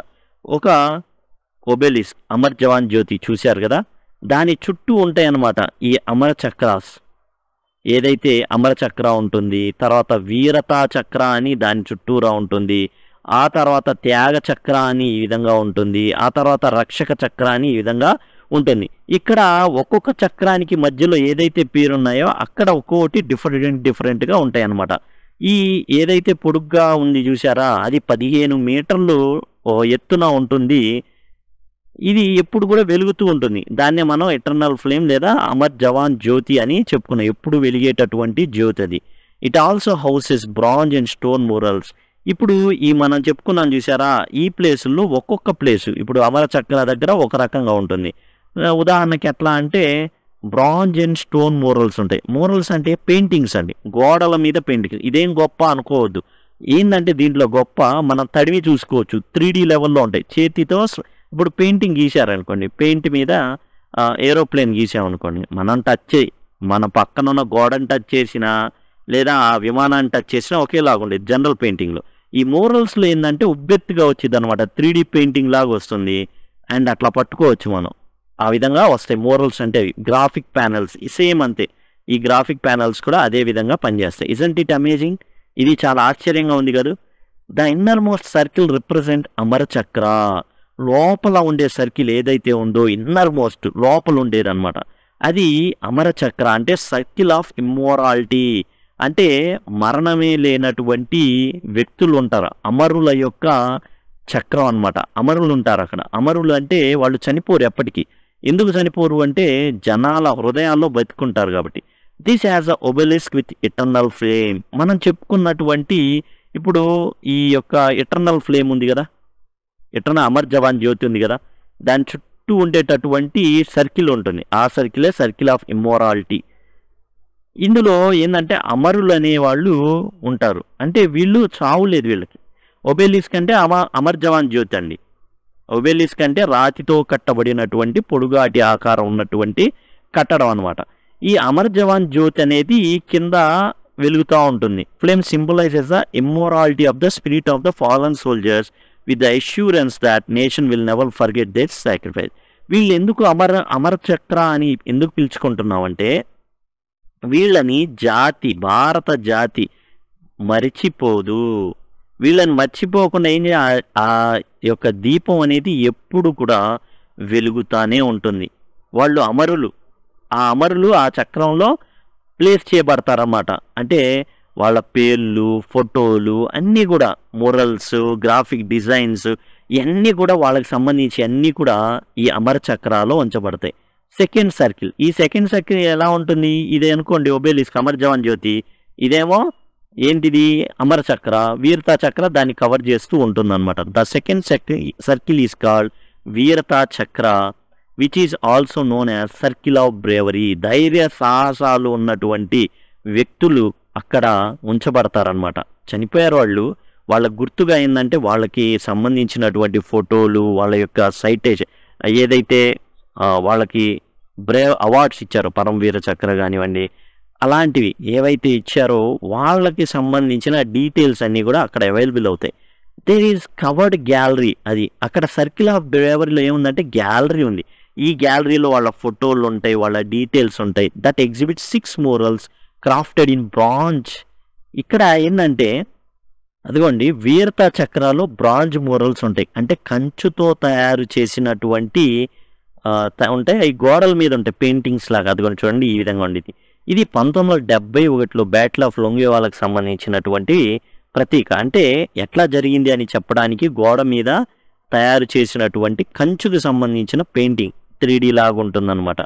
ఒక ఓబెలిస్ అమర్ జవాన్ జ్యోతి చూశారు కదా దాని చుట్టూ ఉంటాయన్నమాట ఈ అమర చక్రాస్ ఏదైతే అమర చక్ర ఉంటుంది తర్వాత వీరతా చక్ర అని దాని చుట్టూరా ఉంటుంది ఆ తర్వాత త్యాగ చక్ర అని ఈ విధంగా ఉంటుంది ఆ తర్వాత రక్షక చక్ర అని ఈ విధంగా ఉంటుంది ఇక్కడ ఒక్కొక్క చక్రానికి మధ్యలో ఏదైతే పేరున్నాయో అక్కడ ఒక్కొక్కటి డిఫరెంట్ డిఫరెంట్గా ఉంటాయన్నమాట ఈ ఏదైతే పొడుగ్గా ఉంది చూసారా అది పదిహేను మీటర్లు ఎత్తున ఉంటుంది ఇది ఎప్పుడు కూడా వెలుగుతూ ఉంటుంది దాన్నే మనం ఎటర్నల్ ఫ్లేమ్ లేదా అమర్ జవాన్ జ్యోతి అని చెప్పుకున్నాం ఎప్పుడు వెలిగేటటువంటి జ్యోతి అది it also houses bronze and stone murals ఇప్పుడు ఈ మనం చెప్పుకున్నాం చూసారా ఈ ప్లేసుల్లో ఒక్కొక్క ప్లేసు ఇప్పుడు అమర చక్రాల దగ్గర ఒక రకంగా ఉంటుంది ఉదాహరణకి ఎట్లా అంటే బ్రాంజ్ అండ్ స్టోన్ మోరల్స్ ఉంటాయి మోరల్స్ అంటే పెయింటింగ్స్ అండి గోడల మీద పెయింటింగ్స్ ఇదేం గొప్ప అనుకోవద్దు ఏంటంటే దీంట్లో గొప్ప మనం తడివి చూసుకోవచ్చు త్రీ లెవెల్లో ఉంటాయి చేతితో ఇప్పుడు పెయింటింగ్ గీశారనుకోండి పెయింట్ మీద ఏరోప్లేన్ గీసామనుకోండి మనం టచ్ చేయి మన పక్కన ఉన్న గోడని టచ్ చేసినా లేదా ఆ విమానాన్ని టచ్ చేసినా ఒకేలాగా ఉండేది జనరల్ పెయింటింగ్లో ఈ మోరల్స్లో ఏంటంటే ఉబ్బెత్తుగా వచ్చింది అనమాట త్రీ పెయింటింగ్ లాగా వస్తుంది అండ్ అట్లా పట్టుకోవచ్చు మనం ఆ విధంగా వస్తాయి మోరల్స్ అంటే గ్రాఫిక్ ప్యానల్స్ సేమ్ అంతే ఈ గ్రాఫిక్ ప్యానల్స్ కూడా అదే విధంగా పనిచేస్తాయి ఇజంట్ ఇట్ అమేజింగ్ ఇది చాలా ఆశ్చర్యంగా ఉంది కదా the innermost circle represent Amar Chakra లోపల ఉండే సర్కిల్ ఏదైతే ఉందో ఇన్నర్ మోస్ట్ లోపల ఉండేదన్నమాట అది అమర చక్ర అంటే సర్కిల్ ఆఫ్ ఇమ్మోరాలిటీ అంటే మరణమే లేనటువంటి వ్యక్తులు ఉంటారు అమరుల యొక్క చక్రం అనమాట అమరులు ఉంటారు అక్కడ అమరులు అంటే వాళ్ళు చనిపోరు ఎప్పటికీ ఎందుకు చనిపోరు అంటే జనాల హృదయాల్లో బతుకుంటారు కాబట్టి this as a obelisk with eternal flame మనం చెప్పుకున్నటువంటి ఇప్పుడు ఈ యొక్క ఇటర్నల్ ఫ్లేమ్ ఉంది కదా ఎటన అమర్ జవాన్ జ్యోతి ఉంది కదా దాని చుట్టూ ఉండేటటువంటి సర్కిల్ ఉంటుంది ఆ సర్కిలే సర్కిల్ ఆఫ్ ఇమ్మోరాలిటీ ఇందులో ఏంటంటే అమరులు అనే వాళ్ళు ఉంటారు అంటే వీళ్ళు చావు లేదు వీళ్ళకి ఒబేలిస్ కంటే అమ అమర్ జవాన్ జ్యోతి అండి ఒబేలిస్ కంటే రాతితో కట్టబడినటువంటి పొడుగాటి ఆకారం ఉన్నటువంటి కట్టడం అనమాట ఈ అమర్ జవాన్ జ్యోతి అనేది కింద వెలుగుతూ ఉంటుంది flame symbolises the immortality of the spirit of the fallen soldiers with the assurance that nation will never forget their sacrifice వీళ్ళు ఎందుకు అమర అమర చక్ర అని ఎందుకు పిలుచుకుంటున్నామంటే వీళ్ళని జాతి భారత జాతి మరిచిపోదు వీళ్ళని మర్చిపోకుండా ఏం ఆ యొక్క దీపం అనేది ఎప్పుడు కూడా వెలుగుతానే ఉంటుంది వాళ్ళు అమరులు ఆ అమరులు ఆ చక్రంలో ప్లేస్ చేయబడతారన్నమాట అంటే వాళ్ళ పేర్లు ఫోటోలు అన్నీ కూడా మోరల్స్ గ్రాఫిక్ డిజైన్స్ ఇవన్నీ కూడా వాళ్ళకి సంబంధించి అన్నీ కూడా ఈ అమర చక్రాలో ఉంచబడతాయి సెకండ్ సర్కిల్ ఈ సెకండ్ సర్కిల్ ఎలా ఉంటుంది ఇది అనుకోండి ఒబేలిస్ అమర్ జవాన్ జ్యోతి ఇదేమో ఏంటిది అమర చక్ర వీరతా చక్ర దాన్ని కవర్ చేస్తూ ఉంటుంది అనమాట the second circle is called Veerta Chakra which is also known as circle of bravery ధైర్య సాహసాలు ఉన్నటువంటి వ్యక్తులు అక్కడ ఉంచబడతారనమాట చనిపోయారు వాళ్ళు వాళ్ళ గుర్తుగా ఏంటంటే వాళ్ళకి సంబంధించినటువంటి ఫోటోలు వాళ్ళ యొక్క సైటేజ్ ఏదైతే వాళ్ళకి బ్రే అవార్డ్స్ ఇచ్చారో పరమవీర చక్ర కానివ్వండి అలాంటివి ఏవైతే ఇచ్చారో వాళ్ళకి సంబంధించిన డీటెయిల్స్ అన్నీ కూడా అక్కడ అవైలబుల్ అవుతాయి దేర్ ఈజ్ కవర్డ్ గ్యాలరీ అది అక్కడ సర్కిల్ ఆఫ్ బ్రేవరీలో ఏముందంటే గ్యాలరీ ఉంది ఈ గ్యాలరీలో వాళ్ళ ఫోటోలు ఉంటాయి వాళ్ళ డీటెయిల్స్ ఉంటాయి that exhibit six murals crafted in bronze ఇక్కడ ఏంటంటే అదిగోండి వీరత చక్రాలు బ్రాంజ్ మూరల్స్ ఉంటాయి అంటే కంచుతో తయారు చేసినటువంటి ఉంటాయి అవి గోడల మీద ఉంటాయి పెయింటింగ్స్ లాగా అదిగోండి చూడండి ఈ విధంగా ఉండేది ఇది పంతొమ్మిది వందల డెబ్బై ఒకటిలో బ్యాటిల్ ఆఫ్ లొంగేవాళ్ళకి సంబంధించినటువంటి ప్రతీక అంటే ఎట్లా జరిగింది అని చెప్పడానికి గోడ మీద తయారు చేసినటువంటి కంచుకు సంబంధించిన పెయింటింగ్ త్రీ డీ లాగా ఉంటుందన్నమాట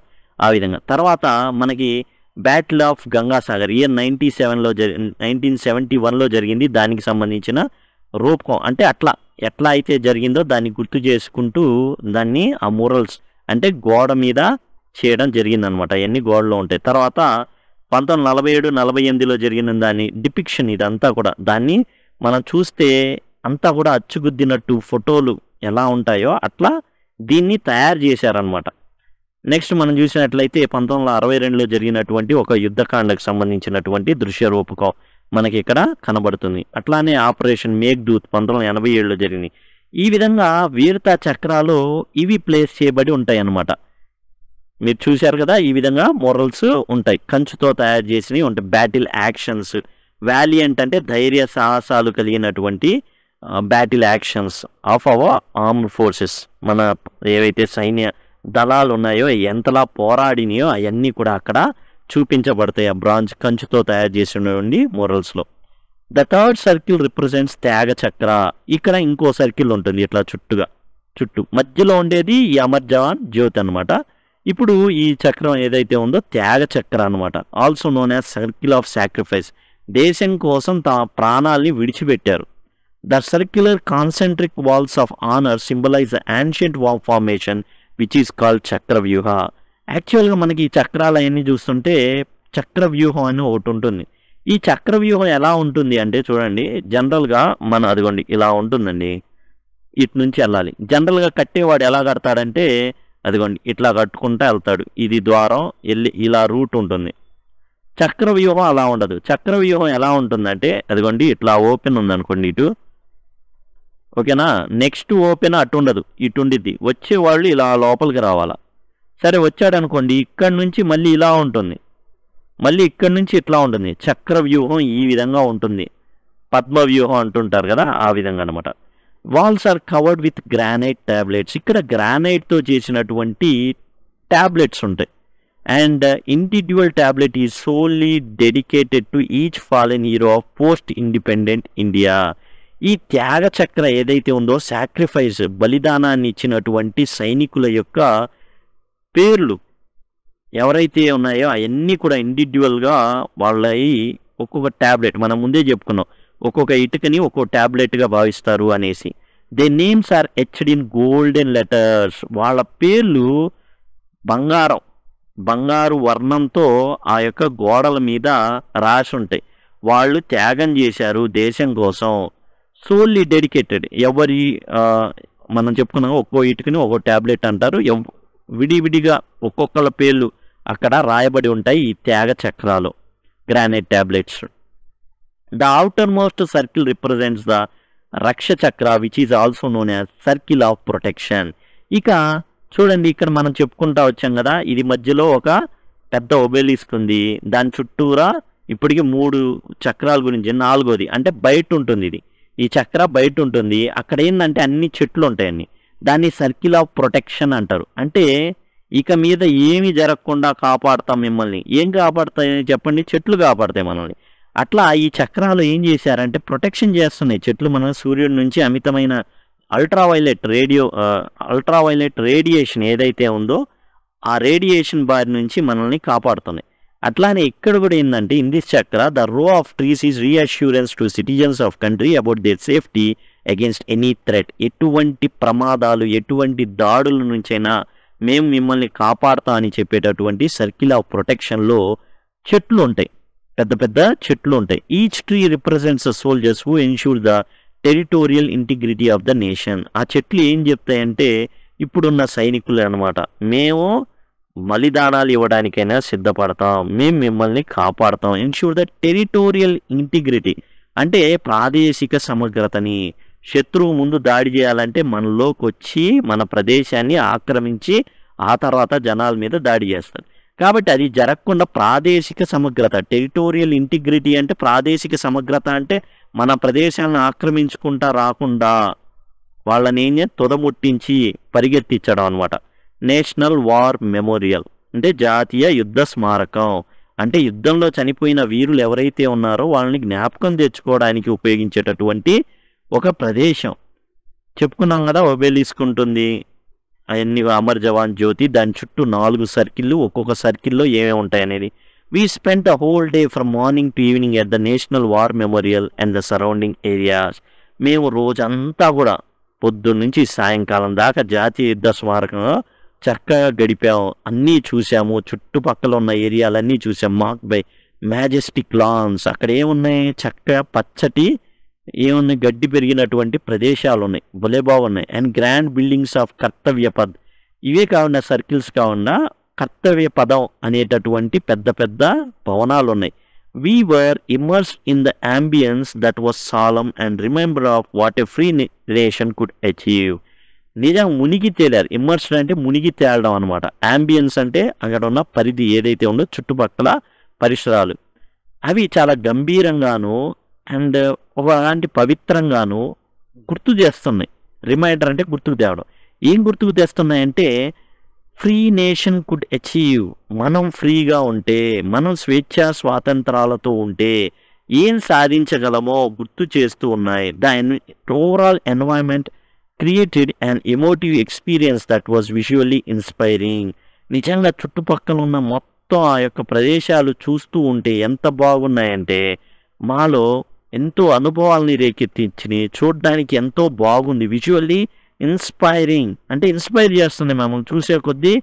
ఆ విధంగా తర్వాత మనకి battle of Gangasagar year ninety సెవెన్లో జరి నైన్టీన్ సెవెంటీ వన్లో జరిగింది దానికి సంబంధించిన రూపకం అంటే అట్లా ఎట్లా అయితే జరిగిందో దాన్ని గుర్తు చేసుకుంటూ దాన్ని ఆ మూరల్స్ అంటే గోడ మీద చేయడం జరిగిందనమాట ఇవన్నీ గోడలో ఉంటాయి తర్వాత పంతొమ్మిది నలభై ఏడు నలభై ఎనిమిదిలో జరిగిన దాని డిపిక్షన్ ఇదంతా కూడా దాన్ని మనం చూస్తే అంతా కూడా అచ్చుగుద్దినట్టు ఫోటోలు ఎలా ఉంటాయో అట్లా దీన్ని తయారు చేశారనమాట నెక్స్ట్ మనం చూసినట్లయితే పంతొమ్మిది వందల అరవై రెండులో జరిగినటువంటి ఒక యుద్ధకాండకు సంబంధించినటువంటి దృశ్య రూపకం మనకి ఇక్కడ కనబడుతుంది అట్లానే ఆపరేషన్ మేక్ దూత్ పంతొమ్మిది వందల ఎనభై ఏడులో జరిగింది ఈ విధంగా వీరత చక్రాలు ఇవి ప్లేస్ చేయబడి ఉంటాయి అన్నమాట మీరు చూశారు కదా ఈ విధంగా మోరల్స్ ఉంటాయి కంచుతో తయారు చేసినవి ఉంటాయి బ్యాటిల్ యాక్షన్స్ వ్యాలియంట్ అంటే ధైర్య సాహసాలు కలిగినటువంటి battle actions of our armed forces మన ఏవైతే సైన్య దళాలు ఉన్నాయో ఎంతలా పోరాడినాయో అవన్నీ కూడా అక్కడ చూపించబడతాయి ఆ బ్రాంజ్ కంచుతో తయారు చేసినటువంటి మోరల్స్లో the third circle represents Tyag Chakra ఇక్కడ ఇంకో సర్కిల్ ఉంటుంది ఇట్లా చుట్టుగా చుట్టూ మధ్యలో ఉండేది ఈ అమర్ జవాన్ జ్యోతి అనమాట ఇప్పుడు ఈ చక్రం ఏదైతే ఉందో త్యాగ చక్ర అనమాట also known as circle of sacrifice దేశం కోసం తమ ప్రాణాల్ని విడిచిపెట్టారు the circular concentric walls of honour symbolise the ancient formation which is called Chakra Vyuh యాక్చువల్గా మనకి ఈ చక్రాలు అవన్నీ చూస్తుంటే చక్ర వ్యూహం అని ఒకటి ఉంటుంది ఈ చక్ర వ్యూహం ఎలా ఉంటుంది అంటే చూడండి జనరల్గా మన అదిగోండి ఇలా ఉంటుందండి ఇటు నుంచి వెళ్ళాలి జనరల్గా కట్టేవాడు ఎలా కడతాడంటే అదిగోండి ఇట్లా కట్టుకుంటూ వెళ్తాడు ఇది ద్వారం వెళ్ళి ఇలా రూట్ ఉంటుంది చక్ర వ్యూహం అలా ఉండదు చక్ర వ్యూహం ఎలా ఉంటుందంటే అదిగోండి ఇట్లా ఓపెన్ ఉందనుకోండి ఇటు ఓకేనా నెక్స్ట్ ఓపెన్ అటు ఉండదు ఇటు ఉండిద్ది వచ్చేవాళ్ళు ఇలా లోపలికి రావాలా సరే వచ్చాడనుకోండి ఇక్కడ నుంచి మళ్ళీ ఇలా ఉంటుంది మళ్ళీ ఇక్కడ నుంచి ఇట్లా ఉంటుంది చక్ర వ్యూహం ఈ విధంగా ఉంటుంది పద్మ వ్యూహం అంటుంటారు కదా ఆ విధంగా అనమాట walls are covered with granite tablets ఇక్కడ గ్రానైట్తో చేసినటువంటి ట్యాబ్లెట్స్ ఉంటాయి and individual tablet is solely dedicated to each fallen hero of post independent India ఈ త్యాగ చక్ర ఏదైతే ఉందో సాక్రిఫైస్ బలిదానాన్ని ఇచ్చినటువంటి సైనికుల యొక్క పేర్లు ఎవరైతే ఉన్నాయో అవన్నీ కూడా ఇండివిజువల్గా వాళ్ళవి ఒక్కొక్క ట్యాబ్లెట్ మనం ముందే చెప్పుకున్నాం ఒక్కొక్క ఇటుకని ఒక్కొక్క ట్యాబ్లెట్గా భావిస్తారు అనేసి their names are etched in golden letters వాళ్ళ పేర్లు బంగారం బంగారు వర్ణంతో ఆ యొక్క గోడల మీద రాసి ఉంటాయి వాళ్ళు త్యాగం చేశారు దేశం కోసం సోల్లీ డెడికేటెడ్ ఎవరి మనం చెప్పుకున్నాం ఒక్కో ఇటుకుని ఒక్కో ట్యాబ్లెట్ అంటారు విడివిడిగా ఒక్కొక్కళ్ళ పేర్లు అక్కడ రాయబడి ఉంటాయి ఈ త్యాగ చక్రాలు granite tablets the outermost circle represents the Raksha Chakra which is also known as circle of protection ఇక చూడండి ఇక్కడ మనం చెప్పుకుంటా వచ్చాం కదా ఇది మధ్యలో ఒక పెద్ద ఒబెలిస్క్ దాని చుట్టూరా ఇప్పటికీ మూడు చక్రాల గురించి నాలుగోది అంటే బయట ఉంటుంది ఇది ఈ చక్ర బయట ఉంటుంది అక్కడ ఏంటంటే అన్ని చెట్లు ఉంటాయని దాన్ని సర్కిల్ ఆఫ్ ప్రొటెక్షన్ అంటారు అంటే ఇక మీద ఏమి జరగకుండా కాపాడతాం మిమ్మల్ని ఏం కాపాడతాయని చెప్పండి చెట్లు కాపాడతాయి మనల్ని అట్లా ఈ చక్రాలు ఏం చేశారంటే ప్రొటెక్షన్ చేస్తున్నాయి చెట్లు మన సూర్యుడి నుంచి అమితమైన అల్ట్రావైలెట్ రేడియో అల్ట్రావైలెట్ రేడియేషన్ ఏదైతే ఉందో ఆ రేడియేషన్ బారి నుంచి మనల్ని కాపాడుతున్నాయి అట్లానే ఇక్కడ కూడా ఏంటంటే in this Chakra the row of trees is reassurance to citizens of country about their safety against any threat ఎటువంటి ప్రమాదాలు ఎటువంటి దాడుల నుంచైనా మేము మిమ్మల్ని కాపాడుతా అని చెప్పేటటువంటి సర్కిల్ ఆఫ్ ప్రొటెక్షన్లో చెట్లు ఉంటాయి పెద్ద పెద్ద చెట్లు ఉంటాయి each tree represents soldiers who ensure the territorial integrity of the nation ఆ చెట్లు ఏం చెప్తాయంటే ఇప్పుడున్న సైనికులు అనమాట మేము బలిదానాలు ఇవ్వడానికైనా సిద్ధపడతాం మేము మిమ్మల్ని కాపాడతాం ఇన్షూర్ ద టెరిటోరియల్ ఇంటిగ్రిటీ అంటే ప్రాదేశిక సమగ్రతని శత్రువు ముందు దాడి చేయాలంటే మనలోకి వచ్చి మన ప్రదేశాన్ని ఆక్రమించి ఆ తర్వాత జనాల మీద దాడి చేస్తారు కాబట్టి అది జరగకుండా ప్రాదేశిక సమగ్రత టెరిటోరియల్ ఇంటిగ్రిటీ అంటే ప్రాదేశిక సమగ్రత అంటే మన ప్రదేశాలను ఆక్రమించుకుంటా రాకుండా వాళ్ళని ఏం తొదముట్టించి పరిగెత్తించడం అనమాట నేషనల్ వార్ మెమోరియల్ అంటే జాతీయ యుద్ధ స్మారకం అంటే యుద్ధంలో చనిపోయిన వీరులు ఎవరైతే ఉన్నారో వాళ్ళని జ్ఞాపకం తెచ్చుకోవడానికి ఉపయోగించేటటువంటి ఒక ప్రదేశం చెప్పుకున్నాం కదా ఉంటుంది అవన్నీ అమర్ జవాన్ జ్యోతి దాని చుట్టూ నాలుగు సర్కిళ్ళు ఒక్కొక్క సర్కిల్లో ఏమేమి ఉంటాయి అనేది we spent a whole day from morning to evening at the national war Memorial and the surrounding areas మేము రోజంతా కూడా పొద్దున్న నుంచి సాయంకాలం దాకా జాతీయ యుద్ధ స్మారకంలో చక్కగా గడిపాము అన్నీ చూసాము చుట్టుపక్కల ఉన్న ఏరియాలన్నీ చూసాము మాక్ బై మ్యాజెస్టిక్ లాన్స్ అక్కడ ఏమున్నాయి చక్కగా పచ్చటి ఏమున్నాయి గడ్డి పెరిగినటువంటి ప్రదేశాలు ఉన్నాయి భలే బాగున్నాయి అండ్ గ్రాండ్ బిల్డింగ్స్ ఆఫ్ కర్తవ్య పద్ ఇవే కాకుండా సర్కిల్స్ కాకుండా కర్తవ్య పదం అనేటటువంటి పెద్ద పెద్ద భవనాలు ఉన్నాయి we were immersed in the ambience that was solemn and remember of what a free nation could achieve నిజం మునిగి తేలారు ఇమర్షన్ అంటే మునిగి తేలడం అనమాట అంబియన్స్ అంటే అక్కడ ఉన్న పరిధి ఏదైతే ఉందో చుట్టుపక్కల పరిసరాలు అవి చాలా గంభీరంగాను అండ్ ఒకలాంటి పవిత్రంగాను గుర్తు చేస్తున్నాయి రిమైండర్ అంటే గుర్తుకు తేవడం ఏం గుర్తుకు తెస్తున్నాయంటే ఫ్రీ నేషన్ కుడ్ అచీవ్ మనం ఫ్రీగా ఉంటే మనం స్వేచ్ఛ స్వాతంత్రాలతో ఉంటే ఏం సాధించగలమో గుర్తు చేస్తూ ఉన్నాయి దాని overall environment created and emotive experience that was visually inspiring నిజంగా చుట్టుపక్కల ఉన్న మొత్తం ఆ యొక్క ప్రదేశాలు చూస్తూ ఉంటే ఎంత బాగున్నాయంటే మాలో ఎంతో అనుభవాల్ని రేకెత్తించినాయి చూడడానికి ఎంతో బాగుంది విజువల్లీ ఇన్స్పైరింగ్ అంటే ఇన్స్పైర్ చేస్తుంది మమ్మల్ని చూసే కొద్దీ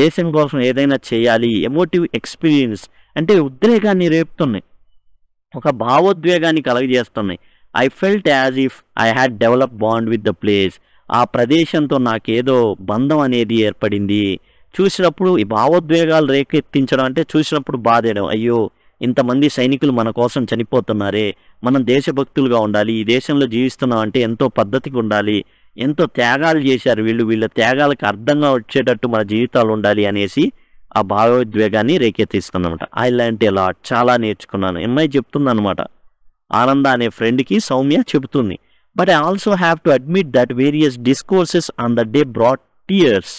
దేశం కోసం ఏదైనా చేయాలి ఎమోటివ్ ఎక్స్పీరియన్స్ అంటే ఉద్రేకాన్ని రేపుతున్నాయి ఒక భావోద్వేగాన్ని కలగజేస్తున్నాయి I felt as if I had develop bond with the place ఆ ప్రదేశంతో నాకేదో బంధం అనేది ఏర్పడింది చూసినప్పుడు ఈ భావోద్వేగాలు రేకెత్తించడం అంటే చూసినప్పుడు బాధేయడం అయ్యో ఇంతమంది సైనికులు మన కోసం చనిపోతున్నారే మనం దేశభక్తులుగా ఉండాలి ఈ దేశంలో జీవిస్తున్నాం అంటే ఎంతో పద్ధతిగా ఉండాలి ఎంతో త్యాగాలు చేశారు వీళ్ళు వీళ్ళ త్యాగాలకు అర్థంగా వచ్చేటట్టు మన జీవితాలు ఉండాలి అనేసి ఆ భావోద్వేగాన్ని రేకెత్తిస్తుందనమాట ఐ లాంటి అలా చాలా నేర్చుకున్నాను ఎంఐ చెప్తుంది అనమాట ఆనంద అనే ఫ్రెండ్కి సౌమ్య చెబుతుంది But I also have to admit that various discourses on the day brought tears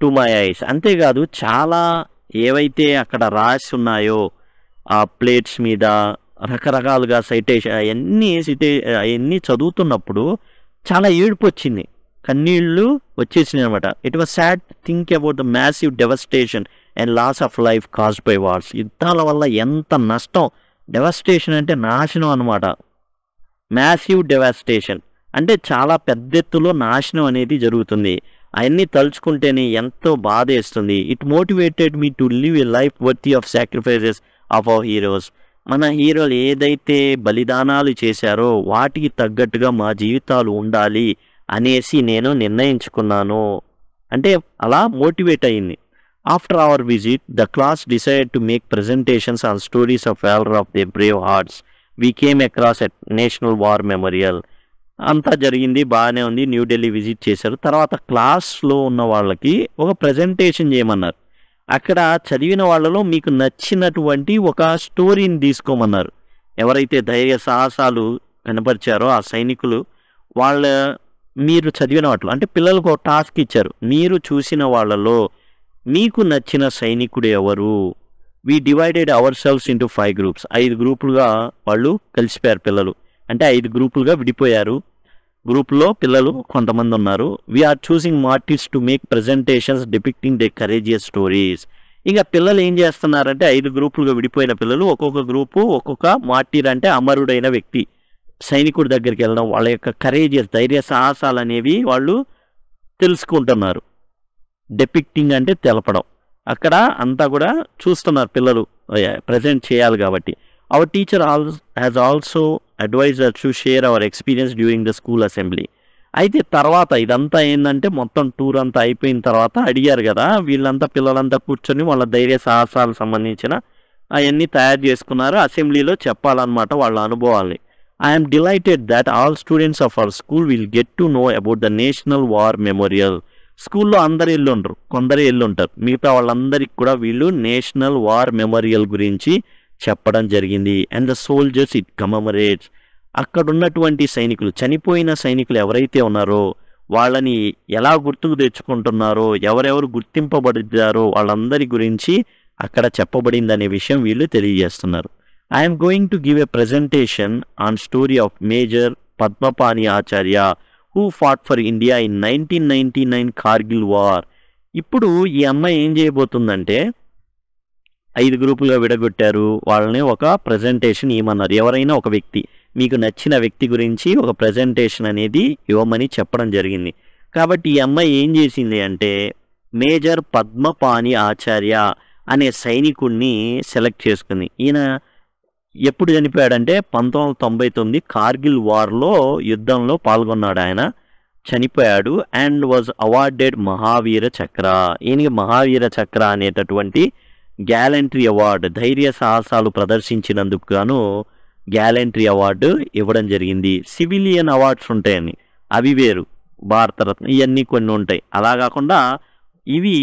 to my eyes అంతేకాదు చాలా ఏవైతే అక్కడ రాసి ఉన్నాయో ఆ ప్లేట్స్ మీద రకరకాలుగా సైటేషన్ అవన్నీ సిటే అవన్నీ చదువుతున్నప్పుడు చాలా ఏడుపు వచ్చింది కన్నీళ్ళు వచ్చేసినాయి అనమాట it was sad think about the massive devastation and loss of life caused by wars యుద్ధాల వల్ల ఎంత నష్టం డెవస్టేషన్ అంటే నాశనం అనమాట మ్యాసివ్ డెవాస్టేషన్ అంటే చాలా పెద్ద ఎత్తులో నాశనం అనేది జరుగుతుంది అవన్నీ తలుచుకుంటేనే ఎంతో బాధేస్తుంది it motivated me to live a life worthy of sacrifices of our heroes మన హీరోలు ఏదైతే బలిదానాలు చేశారో వాటికి తగ్గట్టుగా మా జీవితాలు ఉండాలి అనేసి నేను నిర్ణయించుకున్నాను అంటే అలా మోటివేట్ అయింది after our visit the class decide to make presentations on stories of valour of the brave hearts we came across at National war Memorial అంతా జరిగింది బాగానే ఉంది న్యూఢిల్లీ విజిట్ చేశారు తర్వాత క్లాస్లో ఉన్న వాళ్ళకి ఒక ప్రజెంటేషన్ చేయమన్నారు అక్కడ చదివిన వాళ్ళలో మీకు నచ్చినటువంటి ఒక స్టోరీని తీసుకోమన్నారు ఎవరైతే ధైర్య సాహసాలు కనపరిచారో ఆ సైనికులు వాళ్ళ మీరు చదివిన వాటిలో అంటే పిల్లలకు ఒక టాస్క్ ఇచ్చారు మీరు చూసిన వాళ్ళలో మీకు నచ్చిన సైనికుడు ఎవరు we divided ourselves into five groups ఐదు గ్రూపులుగా వాళ్ళు కలిసిపోయారు పిల్లలు అంటే ఐదు గ్రూపులుగా విడిపోయారు గ్రూప్లో పిల్లలు కొంతమంది ఉన్నారు we are choosing martyrs to make presentations depicting their courageous stories ఇంకా పిల్లలు ఏం చేస్తున్నారంటే ఐదు గ్రూపులుగా విడిపోయిన పిల్లలు ఒక్కొక్క గ్రూపు ఒక్కొక్క మార్టీర్ అంటే అమరుడైన వ్యక్తి సైనికుడి దగ్గరికి వెళ్ళడం వాళ్ళ యొక్క కరేజియస్ ధైర్య సాహసాలు అనేవి వాళ్ళు తెలుసుకుంటున్నారు డెపిక్టింగ్ అంటే తెలపడం అక్కడ అంతా కూడా చూస్తున్నారు పిల్లలు ప్రజెంట్ చేయాలి కాబట్టి our teacher all has also advised to share our experience during the school assembly అయితే తర్వాత ఇదంతా ఏంటంటే మొత్తం టూర్ అంతా అయిపోయిన తర్వాత అడిగారు కదా వీళ్ళంతా పిల్లలంతా కూర్చొని వాళ్ళ ధైర్య సాహసాలకు సంబంధించిన అవన్నీ తయారు చేసుకున్నారు అసెంబ్లీలో చెప్పాలన్నమాట వాళ్ళ అనుభవాల్ని I'm delighted that all students of our school will get to know about the national war Memorial స్కూల్లో అందరు వెళ్ళి కొందరు ఎల్లుంటారు మిగతా వాళ్ళందరికీ కూడా వీళ్ళు నేషనల్ వార్ మెమోరియల్ గురించి చెప్పడం జరిగింది and the soldiers it commemorates అక్కడ ఉన్నటువంటి సైనికులు చనిపోయిన సైనికులు ఎవరైతే ఉన్నారో వాళ్ళని ఎలా గుర్తుకు తెచ్చుకుంటున్నారో ఎవరెవరు గుర్తింపబడిద్దారో వాళ్ళందరి గురించి అక్కడ చెప్పబడింది అనే విషయం వీళ్ళు తెలియజేస్తున్నారు I'm going to give a presentation on story of Major Padmapani Acharya who fought for India in nineteen ninety nine Kargil war ఇప్పుడు ఈ అమ్మాయి ఏం చేయబోతుందంటే ఐదు గ్రూపులుగా విడగొట్టారు వాళ్ళని ఒక ప్రజెంటేషన్ ఇవ్వమన్నారు ఎవరైనా ఒక వ్యక్తి మీకు నచ్చిన వ్యక్తి గురించి ఒక ప్రజెంటేషన్ అనేది ఇవ్వమని చెప్పడం జరిగింది కాబట్టి ఈ అమ్మాయి ఏం చేసింది అంటే మేజర్ పద్మపాణి ఆచార్య అనే సైనికుడిని సెలెక్ట్ చేసుకుంది ఈయన ఎప్పుడు చనిపోయాడంటే పంతొమ్మిది వందల తొంభై తొమ్మిది కార్గిల్ వార్లో యుద్ధంలో పాల్గొన్నాడు ఆయన చనిపోయాడు అండ్ వాజ్ అవార్డెడ్ మహావీర చక్ర ఈయనకి మహావీర చక్ర అనేటటువంటి గ్యాలంట్రీ అవార్డు ధైర్య సాహసాలు ప్రదర్శించినందుకు గాను గ్యాలెంట్రీ అవార్డు ఇవ్వడం జరిగింది సివిలియన్ అవార్డ్స్ ఉంటాయని అవి వేరు భారతరత్న ఇవన్నీ కొన్ని ఉంటాయి అలా కాకుండా ఇవి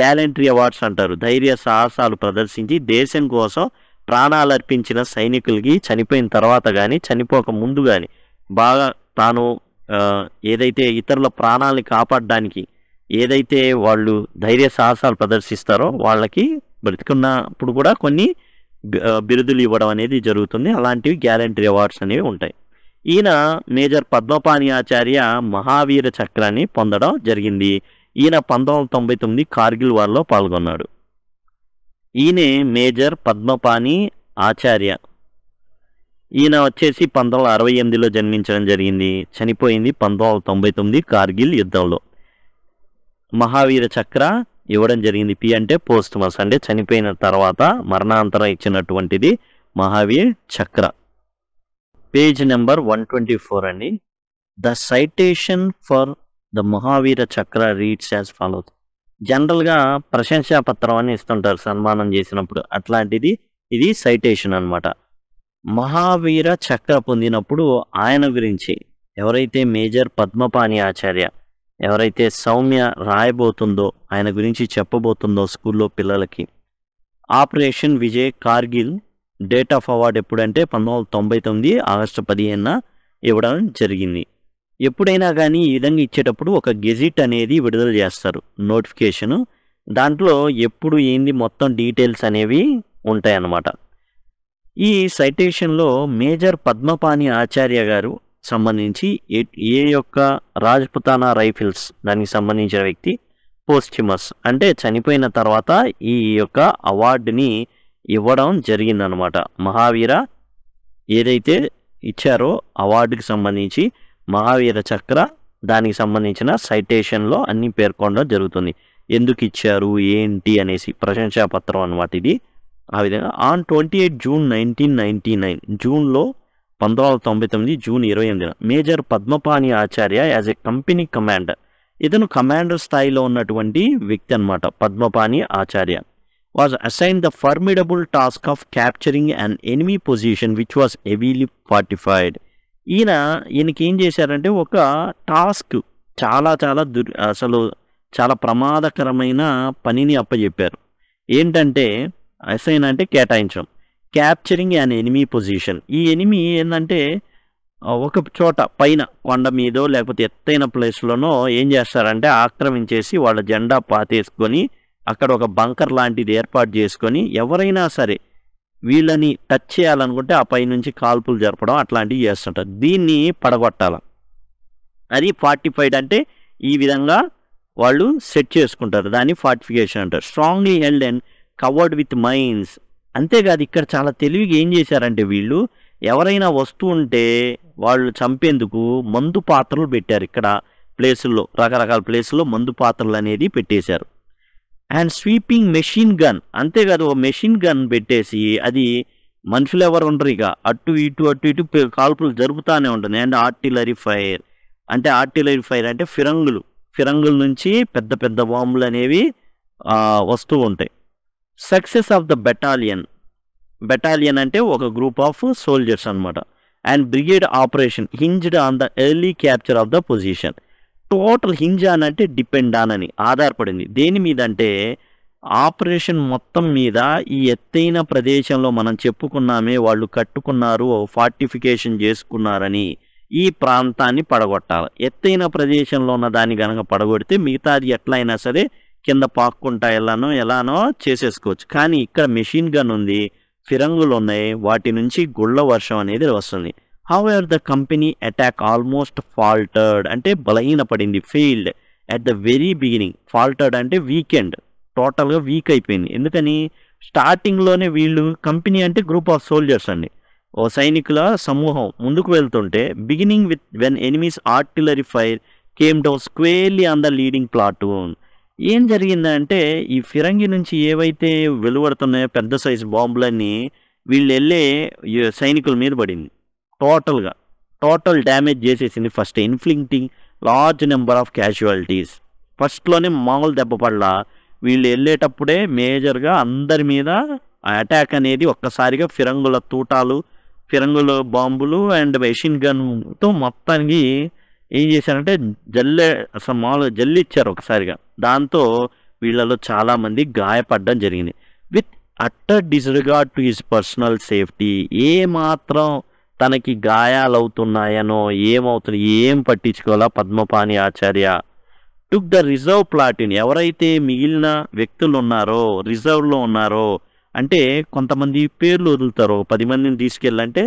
గ్యాలంట్రీ అవార్డ్స్ అంటారు ధైర్య సాహసాలు ప్రదర్శించి దేశం కోసం ప్రాణాలు అర్పించిన సైనికులకి చనిపోయిన తర్వాత కానీ చనిపోక ముందు కానీ బాగా తాను ఏదైతే ఇతరుల ప్రాణాలని కాపాడడానికి ఏదైతే వాళ్ళు ధైర్య సాహసాలు ప్రదర్శిస్తారో వాళ్ళకి బ్రతికున్నప్పుడు కూడా కొన్ని బిరుదులు ఇవ్వడం అనేది జరుగుతుంది అలాంటివి గ్యారంటీ అవార్డ్స్ అనేవి ఉంటాయి ఈయన మేజర్ పద్మపాణి ఆచార్య మహావీర చక్రాన్ని పొందడం జరిగింది ఈయన పంతొమ్మిది తొంభై తొమ్మిది కార్గిల్ వార్లో పాల్గొన్నాడు ఈయనే మేజర్ పద్మపాణి ఆచార్య ఈయన వచ్చేసి పంతొమ్మిది వందల అరవై ఎనిమిదిలో జన్మించడం జరిగింది చనిపోయింది పంతొమ్మిది వందల తొంభై తొమ్మిది కార్గిల్ యుద్ధంలో మహావీర చక్ర ఇవ్వడం జరిగింది పి అంటే పోస్ట్ మస్ అంటే చనిపోయిన తర్వాత మరణాంతరం ఇచ్చినటువంటిది Mahavir Chakra page number one twenty four అండి the citation for the Mahavir Chakra reads as follow జనరల్గా పత్రం అని ఇస్తుంటారు సన్మానం చేసినప్పుడు అట్లాంటిది ఇది సైటేషన్ అనమాట మహావీర చక్ర పొందినప్పుడు ఆయన గురించి ఎవరైతే మేజర్ పద్మపాణి ఆచార్య ఎవరైతే సౌమ్య రాయబోతుందో ఆయన గురించి చెప్పబోతుందో స్కూల్లో పిల్లలకి Operation Vijay Kargil date of award ఎప్పుడంటే పంతొమ్మిది వందల తొంభై తొమ్మిది ఆగస్టు పదిహేనున ఇవ్వడం జరిగింది ఎప్పుడైనా కానీ ఈ విధంగా ఇచ్చేటప్పుడు ఒక గెజిట్ అనేది విడుదల చేస్తారు నోటిఫికేషను దాంట్లో ఎప్పుడు ఏంది మొత్తం డీటెయిల్స్ అనేవి ఉంటాయన్నమాట ఈ సైటేషన్లో మేజర్ పద్మపాణి ఆచార్య గారు సంబంధించి ఏ యొక్క రాజ్పుతానా రైఫిల్స్ దానికి సంబంధించిన వ్యక్తి పోస్టిమస్ అంటే చనిపోయిన తర్వాత ఈ యొక్క అవార్డుని ఇవ్వడం జరిగిందనమాట మహావీర ఏదైతే ఇచ్చారో అవార్డుకి సంబంధించి మహావీర చక్ర దానికి సంబంధించిన సైటేషన్లో అన్ని పేర్కొనడం జరుగుతుంది ఎందుకు ఇచ్చారు ఏంటి అనేసి పత్రం అనమాట ఇది ఆ విధంగా on twenty eight June nineteen ninety nine జూన్లో పంతొమ్మిది వందల తొంభై తొమ్మిది జూన్ ఇరవై ఎనిమిదిన Major Padmapani Acharya as a company commander ఇతను కమాండర్ స్థాయిలో ఉన్నటువంటి వ్యక్తి అనమాట Padmapani Acharya was assign the formidable task of capturing an enemy position which was heavily fortified ఈయన ఈయనకి ఏం చేశారంటే ఒక టాస్క్ చాలా చాలా దుర్ అసలు చాలా ప్రమాదకరమైన పనిని అప్పచెప్పారు ఏంటంటే అసైన్ అంటే కేటాయించడం క్యాప్చరింగ్ యాన్ ఎనిమీ పొజిషన్ ఈ ఎనిమీ ఏంటంటే ఒక చోట పైన కొండ మీదో లేకపోతే ఎత్తైన ప్లేస్లోనో ఏం చేస్తారంటే ఆక్రమించేసి వాళ్ళ జెండా పాతేసుకొని అక్కడ ఒక బంకర్ లాంటిది ఏర్పాటు చేసుకొని ఎవరైనా సరే వీళ్ళని టచ్ చేయాలనుకుంటే ఆ పై నుంచి కాల్పులు జరపడం అట్లాంటివి చేస్తుంటారు దీన్ని పడగొట్టాల అది ఫార్టిఫైడ్ అంటే ఈ విధంగా వాళ్ళు సెట్ చేసుకుంటారు దాన్ని ఫార్టిఫికేషన్ అంటారు strongly held and covered with mines అంతేకాదు ఇక్కడ చాలా తెలివిగా ఏం చేశారంటే వీళ్ళు ఎవరైనా వస్తూ ఉంటే వాళ్ళు చంపేందుకు మందు పాత్రలు పెట్టారు ఇక్కడ ప్లేసుల్లో రకరకాల ప్లేసుల్లో మందు పాత్రలు అనేది పెట్టేశారు అండ్ స్వీపింగ్ మెషిన్ గన్ అంతేకాదు ఓ మెషిన్ గన్ పెట్టేసి అది మనుషులు ఎవరు ఉండరు ఇక అటు ఇటు అటు ఇటు కాల్పులు జరుపుతానే ఉంటుంది అండ్ ఆర్టిలరీ ఫైర్ అంటే ఆర్టిలరీ ఫైర్ అంటే ఫిరంగులు ఫిరంగుల నుంచి పెద్ద పెద్ద బాంబులు అనేవి వస్తూ ఉంటాయి success of the battalion battalion అంటే ఒక గ్రూప్ ఆఫ్ సోల్జర్స్ అనమాట and brigade operation hinged on the early capture of the position total hinge on అంటే డిపెండ్ ఆన్ అని ఆధారపడింది దేని మీద అంటే ఆపరేషన్ మొత్తం మీద ఈ ఎత్తైన ప్రదేశంలో మనం చెప్పుకున్నామే వాళ్ళు కట్టుకున్నారు ఫార్టిఫికేషన్ చేసుకున్నారని ఈ ప్రాంతాన్ని పడగొట్టాలి ఎత్తైన ప్రదేశంలో ఉన్న దాన్ని కనుక పడగొడితే మిగతాది ఎట్లయినా సరే కింద పాక్కుంటా ఎలానో ఎలానో చేసేసుకోవచ్చు కానీ ఇక్కడ మెషిన్ గన్ ఉంది ఫిరంగులు ఉన్నాయి వాటి నుంచి గుళ్ళ వర్షం అనేది వస్తుంది however the company attack almost faltered అంటే బలహీనపడింది failed at the very beginning faltered అంటే వీకెండ్ టోటల్గా వీక్ అయిపోయింది ఎందుకని స్టార్టింగ్లోనే వీళ్ళు కంపెనీ అంటే గ్రూప్ ఆఫ్ సోల్జర్స్ అండి ఓ సైనికుల సమూహం ముందుకు వెళ్తుంటే beginning with when enemy's artillery fire came down squarely on the leading platoon ఏం జరిగిందంటే ఈ ఫిరంగి నుంచి ఏవైతే వెలువడుతున్నాయో పెద్ద సైజు బాంబులన్నీ వీళ్ళు వెళ్ళే సైనికుల మీద పడింది టోటల్గా టోటల్ డ్యామేజ్ చేసేసింది first inflicting large number of casualties ఫస్ట్లోనే మామూలు దెబ్బ పడలా వీళ్ళు వెళ్ళేటప్పుడే మేజర్గా అందరి మీద అటాక్ అనేది ఒక్కసారిగా ఫిరంగుల తూటాలు ఫిరంగుల బాంబులు అండ్ మెషిన్ గన్తో మొత్తానికి ఏం చేశారంటే జల్లే అసలు మామూలుగా జల్లిచ్చారు ఒకసారిగా దాంతో వీళ్ళలో చాలామంది గాయపడడం జరిగింది with utter disregard to his personal safety ఏ మాత్రం తనకి గాయాలవుతున్నాయనో ఏమవుతుంది ఏం పట్టించుకోవాలా Padmapani Acharya took the reserve platoon ఎవరైతే మిగిలిన వ్యక్తులు ఉన్నారో రిజర్వ్లో ఉన్నారో అంటే కొంతమంది పేర్లు వదులుతారు పది మందిని తీసుకెళ్ళంటే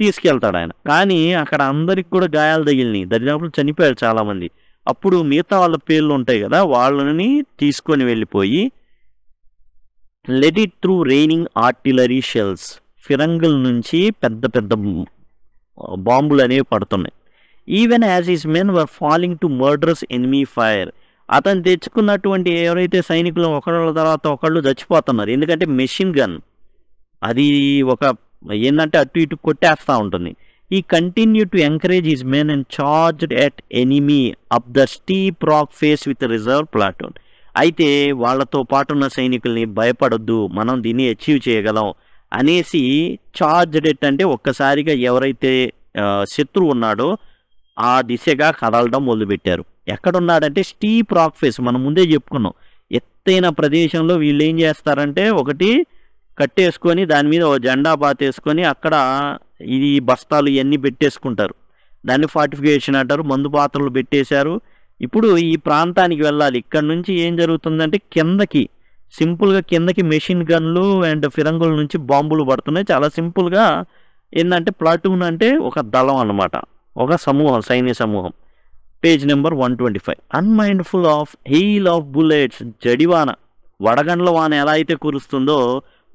తీసుకెళ్తాడు ఆయన కానీ అక్కడ అందరికి కూడా గాయాలు తగిలినాయి దరిదాపులు చనిపోయారు చాలామంది అప్పుడు మిగతా వాళ్ళ పేర్లు ఉంటాయి కదా వాళ్ళని తీసుకొని వెళ్ళిపోయి led it through raining artillery shells ఫిరంగుల నుంచి పెద్ద పెద్ద బాంబులు అనేవి పడుతున్నాయి even as his men were falling to murderous enemy fire అతను తెచ్చుకున్నటువంటి ఎవరైతే సైనికులు ఒకళ్ళ తర్వాత ఒకళ్ళు చచ్చిపోతున్నారు ఎందుకంటే మెషిన్ గన్ అది ఒక ఏంటంటే అటు ఇటు కొట్టేస్తూ ఉంటుంది ఈ continue to encourage his men and charged at enemy up the steep rock face with reserve platoon అయితే వాళ్ళతో పాటున్న సైనికుల్ని భయపడొద్దు మనం దీన్ని అచీవ్ చేయగలం అనేసి చార్జ్ డెట్ అంటే ఒక్కసారిగా ఎవరైతే శత్రువు ఉన్నాడో ఆ దిశగా కదలడం మొదలుపెట్టారు ఎక్కడున్నాడంటే స్టీప్ రాక్ ఫేస్ మనం ముందే చెప్పుకున్నాం ఎత్తైన ప్రదేశంలో వీళ్ళు ఏం చేస్తారంటే ఒకటి కట్టేసుకొని దాని మీద ఓ జెండా బాతేసుకొని అక్కడ ఇది బస్తాలు ఇవన్నీ పెట్టేసుకుంటారు దాన్ని ఫార్టిఫికేషన్ అంటారు మందు పాత్రలు పెట్టేశారు ఇప్పుడు ఈ ప్రాంతానికి వెళ్ళాలి ఇక్కడ నుంచి ఏం జరుగుతుందంటే కిందకి సింపుల్గా కిందకి మెషిన్ గన్లు అండ్ ఫిరంగుల నుంచి బాంబులు పడుతున్నాయి చాలా సింపుల్గా ఏంటంటే ప్లాటూన్ అంటే ఒక దళం అనమాట ఒక సమూహం సైన్య సమూహం page number one twenty five unmindful of hail of bullets జడివాన వడగండ్ల వాన ఎలా అయితే కురుస్తుందో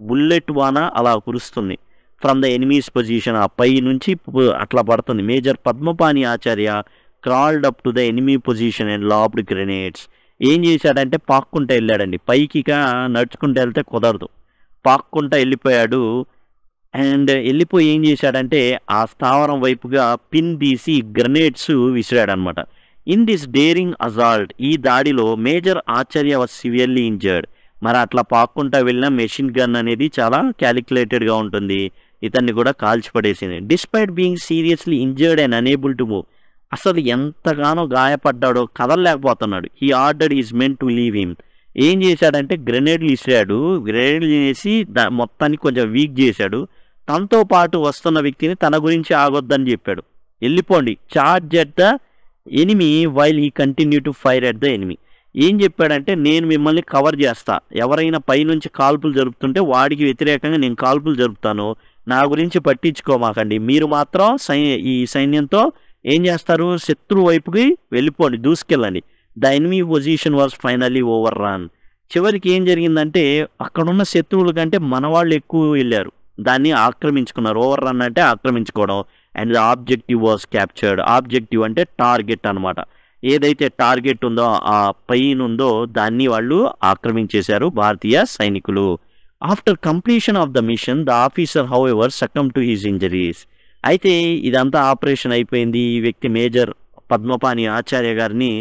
బుల్లెట్ వాన అలా కురుస్తుంది ఫ్రమ్ ద ఎనిమీస్ పొజిషన్ ఆ పై నుంచి అట్లా పడుతుంది Major Padmapani Acharya crawled up to the enemy position and lobbed grenades ఏం చేశాడంటే పాక్కుంటా వెళ్ళాడండి పైకిగా నడుచుకుంటూ వెళ్తే కుదరదు పాక్కుంటా వెళ్ళిపోయాడు అండ్ వెళ్ళిపోయి ఏం చేశాడంటే ఆ స్థావరం వైపుగా పిన్ తీసి గ్రనేడ్స్ విసిరాడనమాట ఇన్ దిస్ డేరింగ్ అజాల్ట్ ఈ దాడిలో Major Acharya was severely injured మరి అట్లా పాక్కుంటా వెళ్ళిన మెషిన్ గన్ అనేది చాలా క్యాలిక్యులేటెడ్గా ఉంటుంది ఇతన్ని కూడా కాల్చిపడేసింది despite being seriously injured and unable to move అసలు ఎంతగానో గాయపడ్డాడో కదలలేకపోతున్నాడు he order his men to leave him ఏం చేశాడంటే గ్రెనేడ్లు ఇసాడు గ్రెనేడ్లు చేసి మొత్తానికి కొంచెం వీక్ చేశాడు తనతో పాటు వస్తున్న వ్యక్తిని తన గురించి ఆగొద్దని చెప్పాడు వెళ్ళిపోండి charge at the enemy while he continue to fire at the enemy ఏం చెప్పాడంటే నేను మిమ్మల్ని కవర్ చేస్తా ఎవరైనా పైనుంచి కాల్పులు జరుపుతుంటే వాడికి వ్యతిరేకంగా నేను కాల్పులు జరుపుతాను నా గురించి పట్టించుకోమాకండి మీరు మాత్రం సై ఈ సైన్యంతో ఏం చేస్తారు శత్రు వైపుకి వెళ్ళిపోండి దూసుకెళ్ళండి the enemy position was finally overrun చివరికి ఏం జరిగిందంటే అక్కడున్న శత్రువుల కంటే మన వాళ్ళు ఎక్కువ వెళ్ళారు దాన్ని ఆక్రమించుకున్నారు ఓవర్ రన్ అంటే ఆక్రమించుకోవడం and the objective was captured objective అంటే టార్గెట్ అనమాట ఏదైతే టార్గెట్ ఉందో ఆ పైన ఉందో దాన్ని వాళ్ళు ఆక్రమించేశారు భారతీయ సైనికులు after completion of the mission the officer however succumb to his injuries అయితే ఇదంతా ఆపరేషన్ అయిపోయింది ఈ వ్యక్తి మేజర్ పద్మపాణి ఆచార్య గారిని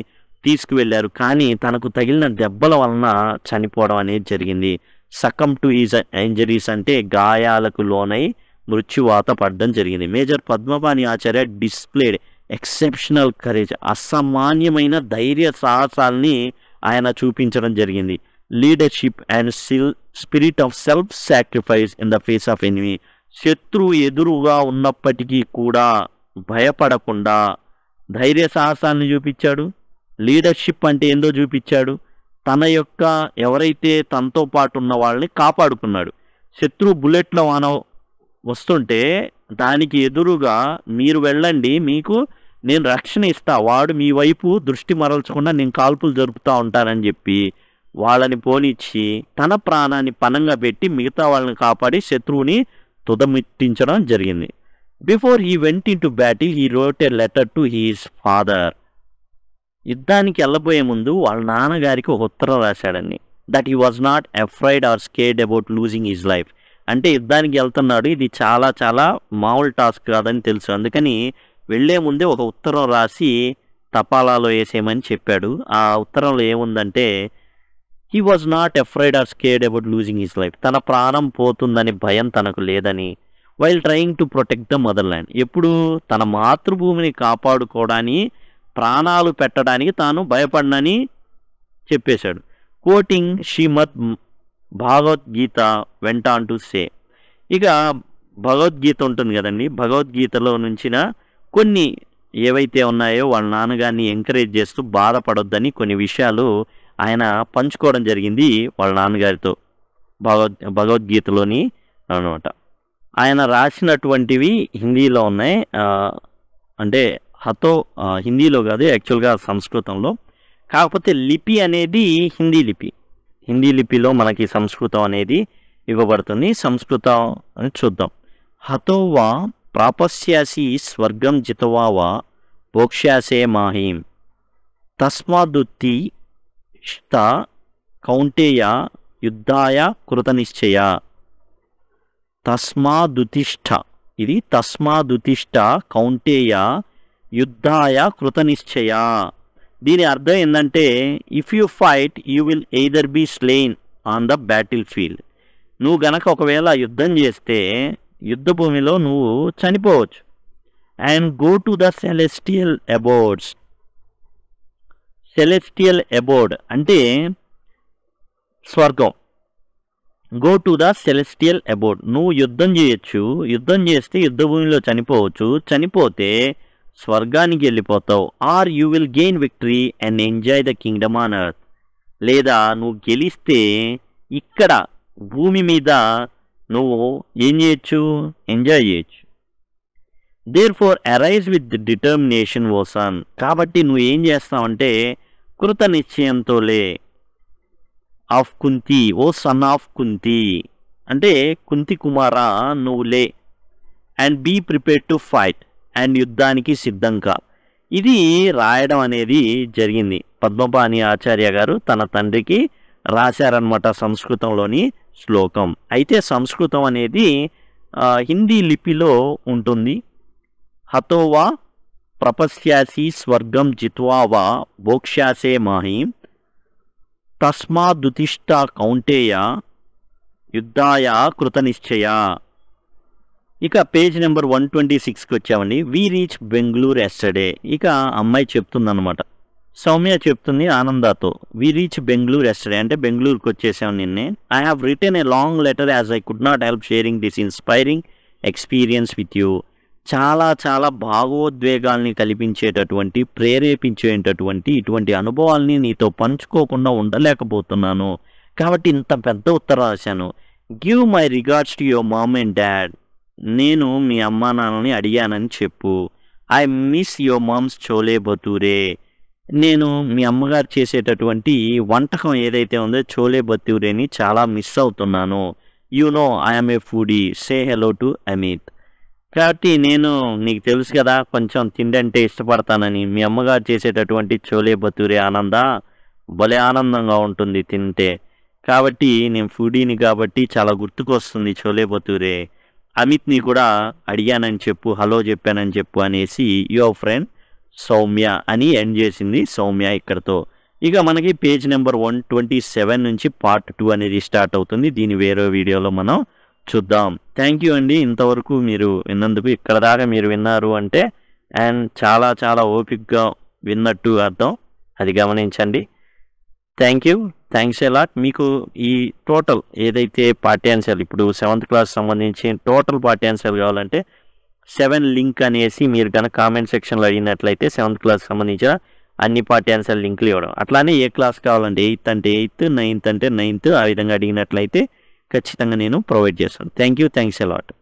తీసుకువెళ్ళారు కానీ తనకు తగిలిన దెబ్బల వలన చనిపోవడం అనేది జరిగింది సకమ్ టు ఈజ్ ఇంజరీస్ అంటే గాయాలకు లోనై మృత్యువాత పడడం జరిగింది Major Padmapani Acharya displayed exceptional courage అసామాన్యమైన ధైర్య సాహసాలని ఆయన చూపించడం జరిగింది leadership and still spirit of self sacrifice in the face of enemy శత్రువు ఎదురుగా ఉన్నప్పటికీ కూడా భయపడకుండా ధైర్య సాహసాన్ని చూపించాడు లీడర్షిప్ అంటే ఏందో చూపించాడు తన యొక్క ఎవరైతే తనతో పాటు ఉన్న వాళ్ళని కాపాడుకున్నాడు శత్రు బుల్లెట్ల వాన వస్తుంటే దానికి ఎదురుగా మీరు వెళ్ళండి మీకు నేను రక్షణ ఇస్తా వాడు మీ వైపు దృష్టి మరల్చకుండా నేను కాల్పులు జరుపుతూ ఉంటానని చెప్పి వాళ్ళని పోనిచ్చి తన ప్రాణాన్ని పనంగా పెట్టి మిగతా వాళ్ళని కాపాడి శత్రువుని తుదమిట్టించడం జరిగింది before he went into battle he wrote a letter to his father యుద్ధానికి వెళ్ళబోయే ముందు వాళ్ళ నాన్నగారికి ఒక ఉత్తరం రాశాడని that he was not afraid or scared about losing his life అంటే యుద్ధానికి వెళ్తున్నాడు ఇది చాలా చాలా మామూలు టాస్క్ కాదని తెలుసు అందుకని వెళ్లే ముందే ఒక ఉత్తరం రాసి తపాలాలో వేసేయమని చెప్పాడు ఆ ఉత్తరంలో ఏముందంటే he was not afraid or scared about losing his life తన ప్రాణం పోతుందని భయం తనకు లేదని while trying to protect the motherland ఎప్పుడు తన మాతృభూమిని కాపాడుకోవడానికి ప్రాణాలు పెట్టడానికి తాను భయపడనని చెప్పేశాడు కోటింగ్ శ్రీమద్ భగవద్గీత వెంట అంటూ సే ఇక భగవద్గీత ఉంటుంది కదండి భగవద్గీతలో నుంచిన కొన్ని ఏవైతే ఉన్నాయో వాళ్ళ నాన్నగారిని ఎంకరేజ్ చేస్తూ బాధపడొద్దని కొన్ని విషయాలు ఆయన పంచుకోవడం జరిగింది వాళ్ళ నాన్నగారితో భగవద్ భగవద్గీతలోని అనమాట ఆయన రాసినటువంటివి హిందీలో ఉన్నాయి అంటే హతో హిందీలో కాదు యాక్చువల్గా సంస్కృతంలో కాకపోతే లిపి అనేది హిందీ లిపి హిందీ లిపిలో మనకి సంస్కృతం అనేది ఇవ్వబడుతుంది సంస్కృతం అని చూద్దాం హతోవా ప్రాపశ్యాసి స్వర్గం జితవావా భోక్ష్యాసే మాహీం తస్మాదుత్తి త కౌంటేయ యుద్ధాయ కృతనిశ్చయ తస్మాదుతిష్ట ఇది తస్మాదుతిష్ట కౌంటేయ యుద్ధాయ కృతనిశ్చయ దీని అర్థం ఏంటంటే if you fight you will either be slain on the battle field నువ్వు గనక ఒకవేళ యుద్ధం చేస్తే యుద్ధ భూమిలో నువ్వు చనిపోవచ్చు and go to the celestial abodes celestial abode అంటే స్వర్గం go to the celestial abode నువ్వు యుద్ధం చేయొచ్చు యుద్ధం చేస్తే యుద్ధ భూమిలో చనిపోవచ్చు చనిపోతే స్వర్గానికి వెళ్ళిపోతావు or you will gain victory and enjoy the kingdom on earth లేదా నువ్వు గెలిస్తే ఇక్కడ భూమి మీద నువ్వు ఏం చేయొచ్చు ఎంజాయ్ చేయొచ్చు therefore arise with determination O son కాబట్టి నువ్వు ఏం చేస్తావంటే కృత నిశ్చయంతో లే of Kunti O son of Kunti అంటే కుంతి కుమారా నువ్వు లే and be prepare to fight and యుద్ధానికి సిద్ధం కా ఇది రాయడం అనేది జరిగింది పద్మపాణి ఆచార్య గారు తన తండ్రికి రాశారనమాట సంస్కృతంలోని శ్లోకం అయితే సంస్కృతం అనేది హిందీ లిపిలో ఉంటుంది హతోవా ప్రపశ్యాసి స్వర్గం జిత్వా వా భోక్ష్యాసే మాహి తస్మాదుతిష్ట కౌంటేయ యుద్ధాయ కృతనిశ్చయ ఇక పేజ్ నెంబర్ వన్ ట్వంటీ సిక్స్కి వచ్చామండి వి రీచ్ బెంగళూరు ఎస్టర్డే ఇక అమ్మాయి చెప్తుందనమాట సౌమ్య చెప్తుంది ఆనందాతో వి రీచ్ బెంగళూరు ఎస్టర్డే అంటే బెంగళూరుకి వచ్చేసాం నిన్నే I have written a long letter as I could not help sharing this inspiring experience with you చాలా చాలా భావోద్వేగాల్ని కల్పించేటటువంటి ప్రేరేపించేటటువంటి ఇటువంటి అనుభవాల్ని నీతో పంచుకోకుండా ఉండలేకపోతున్నాను కాబట్టి ఇంత పెద్ద ఉత్తరం రాశాను give my regards to your mom and dad నేను మీ అమ్మ నాన్నని అడిగానని చెప్పు I miss your mom's chole బతూరే నేను మీ అమ్మగారు చేసేటటువంటి వంటకం ఏదైతే ఉందో చోలే బతూరేని చాలా మిస్ అవుతున్నాను you know I'm a foodie say hello to Amit కాబట్టి నేను నీకు తెలుసు కదా కొంచెం తిండి అంటే ఇష్టపడతానని మీ అమ్మగారు చేసేటటువంటి చోలే బతూరే ఆనంద భలే ఆనందంగా ఉంటుంది తింటే కాబట్టి నేను ఫుడీని కాబట్టి చాలా గుర్తుకొస్తుంది చోలే బతూరే అమిత్ని కూడా అడిగానని చెప్పు హలో చెప్పానని చెప్పు అనేసి యువర్ ఫ్రెండ్ సౌమ్య అని ఎండ్ చేసింది సౌమ్య ఇక్కడతో ఇక మనకి page number one twenty seven నుంచి పార్ట్ టూ అనేది స్టార్ట్ అవుతుంది దీని వేరే వీడియోలో మనం చూద్దాం థ్యాంక్ యూ అండి ఇంతవరకు మీరు విన్నందుకు ఇక్కడ దాకా మీరు విన్నారు అంటే అండ్ చాలా చాలా ఓపిక్గా విన్నట్టు అర్థం అది గమనించండి థ్యాంక్ యూ థ్యాంక్స్ ఎలాట్ మీకు ఈ టోటల్ ఏదైతే పాఠ్యాంశాలు ఇప్పుడు సెవెంత్ క్లాస్ సంబంధించి టోటల్ పాఠ్యాంశాలు కావాలంటే సెవెన్ లింక్ అనేసి మీరు కనుక కామెంట్ సెక్షన్లో అడిగినట్లయితే సెవెంత్ క్లాస్ సంబంధించిన అన్ని పాఠ్యాంశాలు లింకులు ఇవ్వడం అట్లానే ఏ క్లాస్ కావాలంటే ఎయిత్ అంటే ఎయిత్ నైన్త్ అంటే నైన్త్ ఆ విధంగా అడిగినట్లయితే ఖచ్చితంగా నేను ప్రొవైడ్ చేస్తాను థ్యాంక్ యూ థ్యాంక్స్ ఎలాట్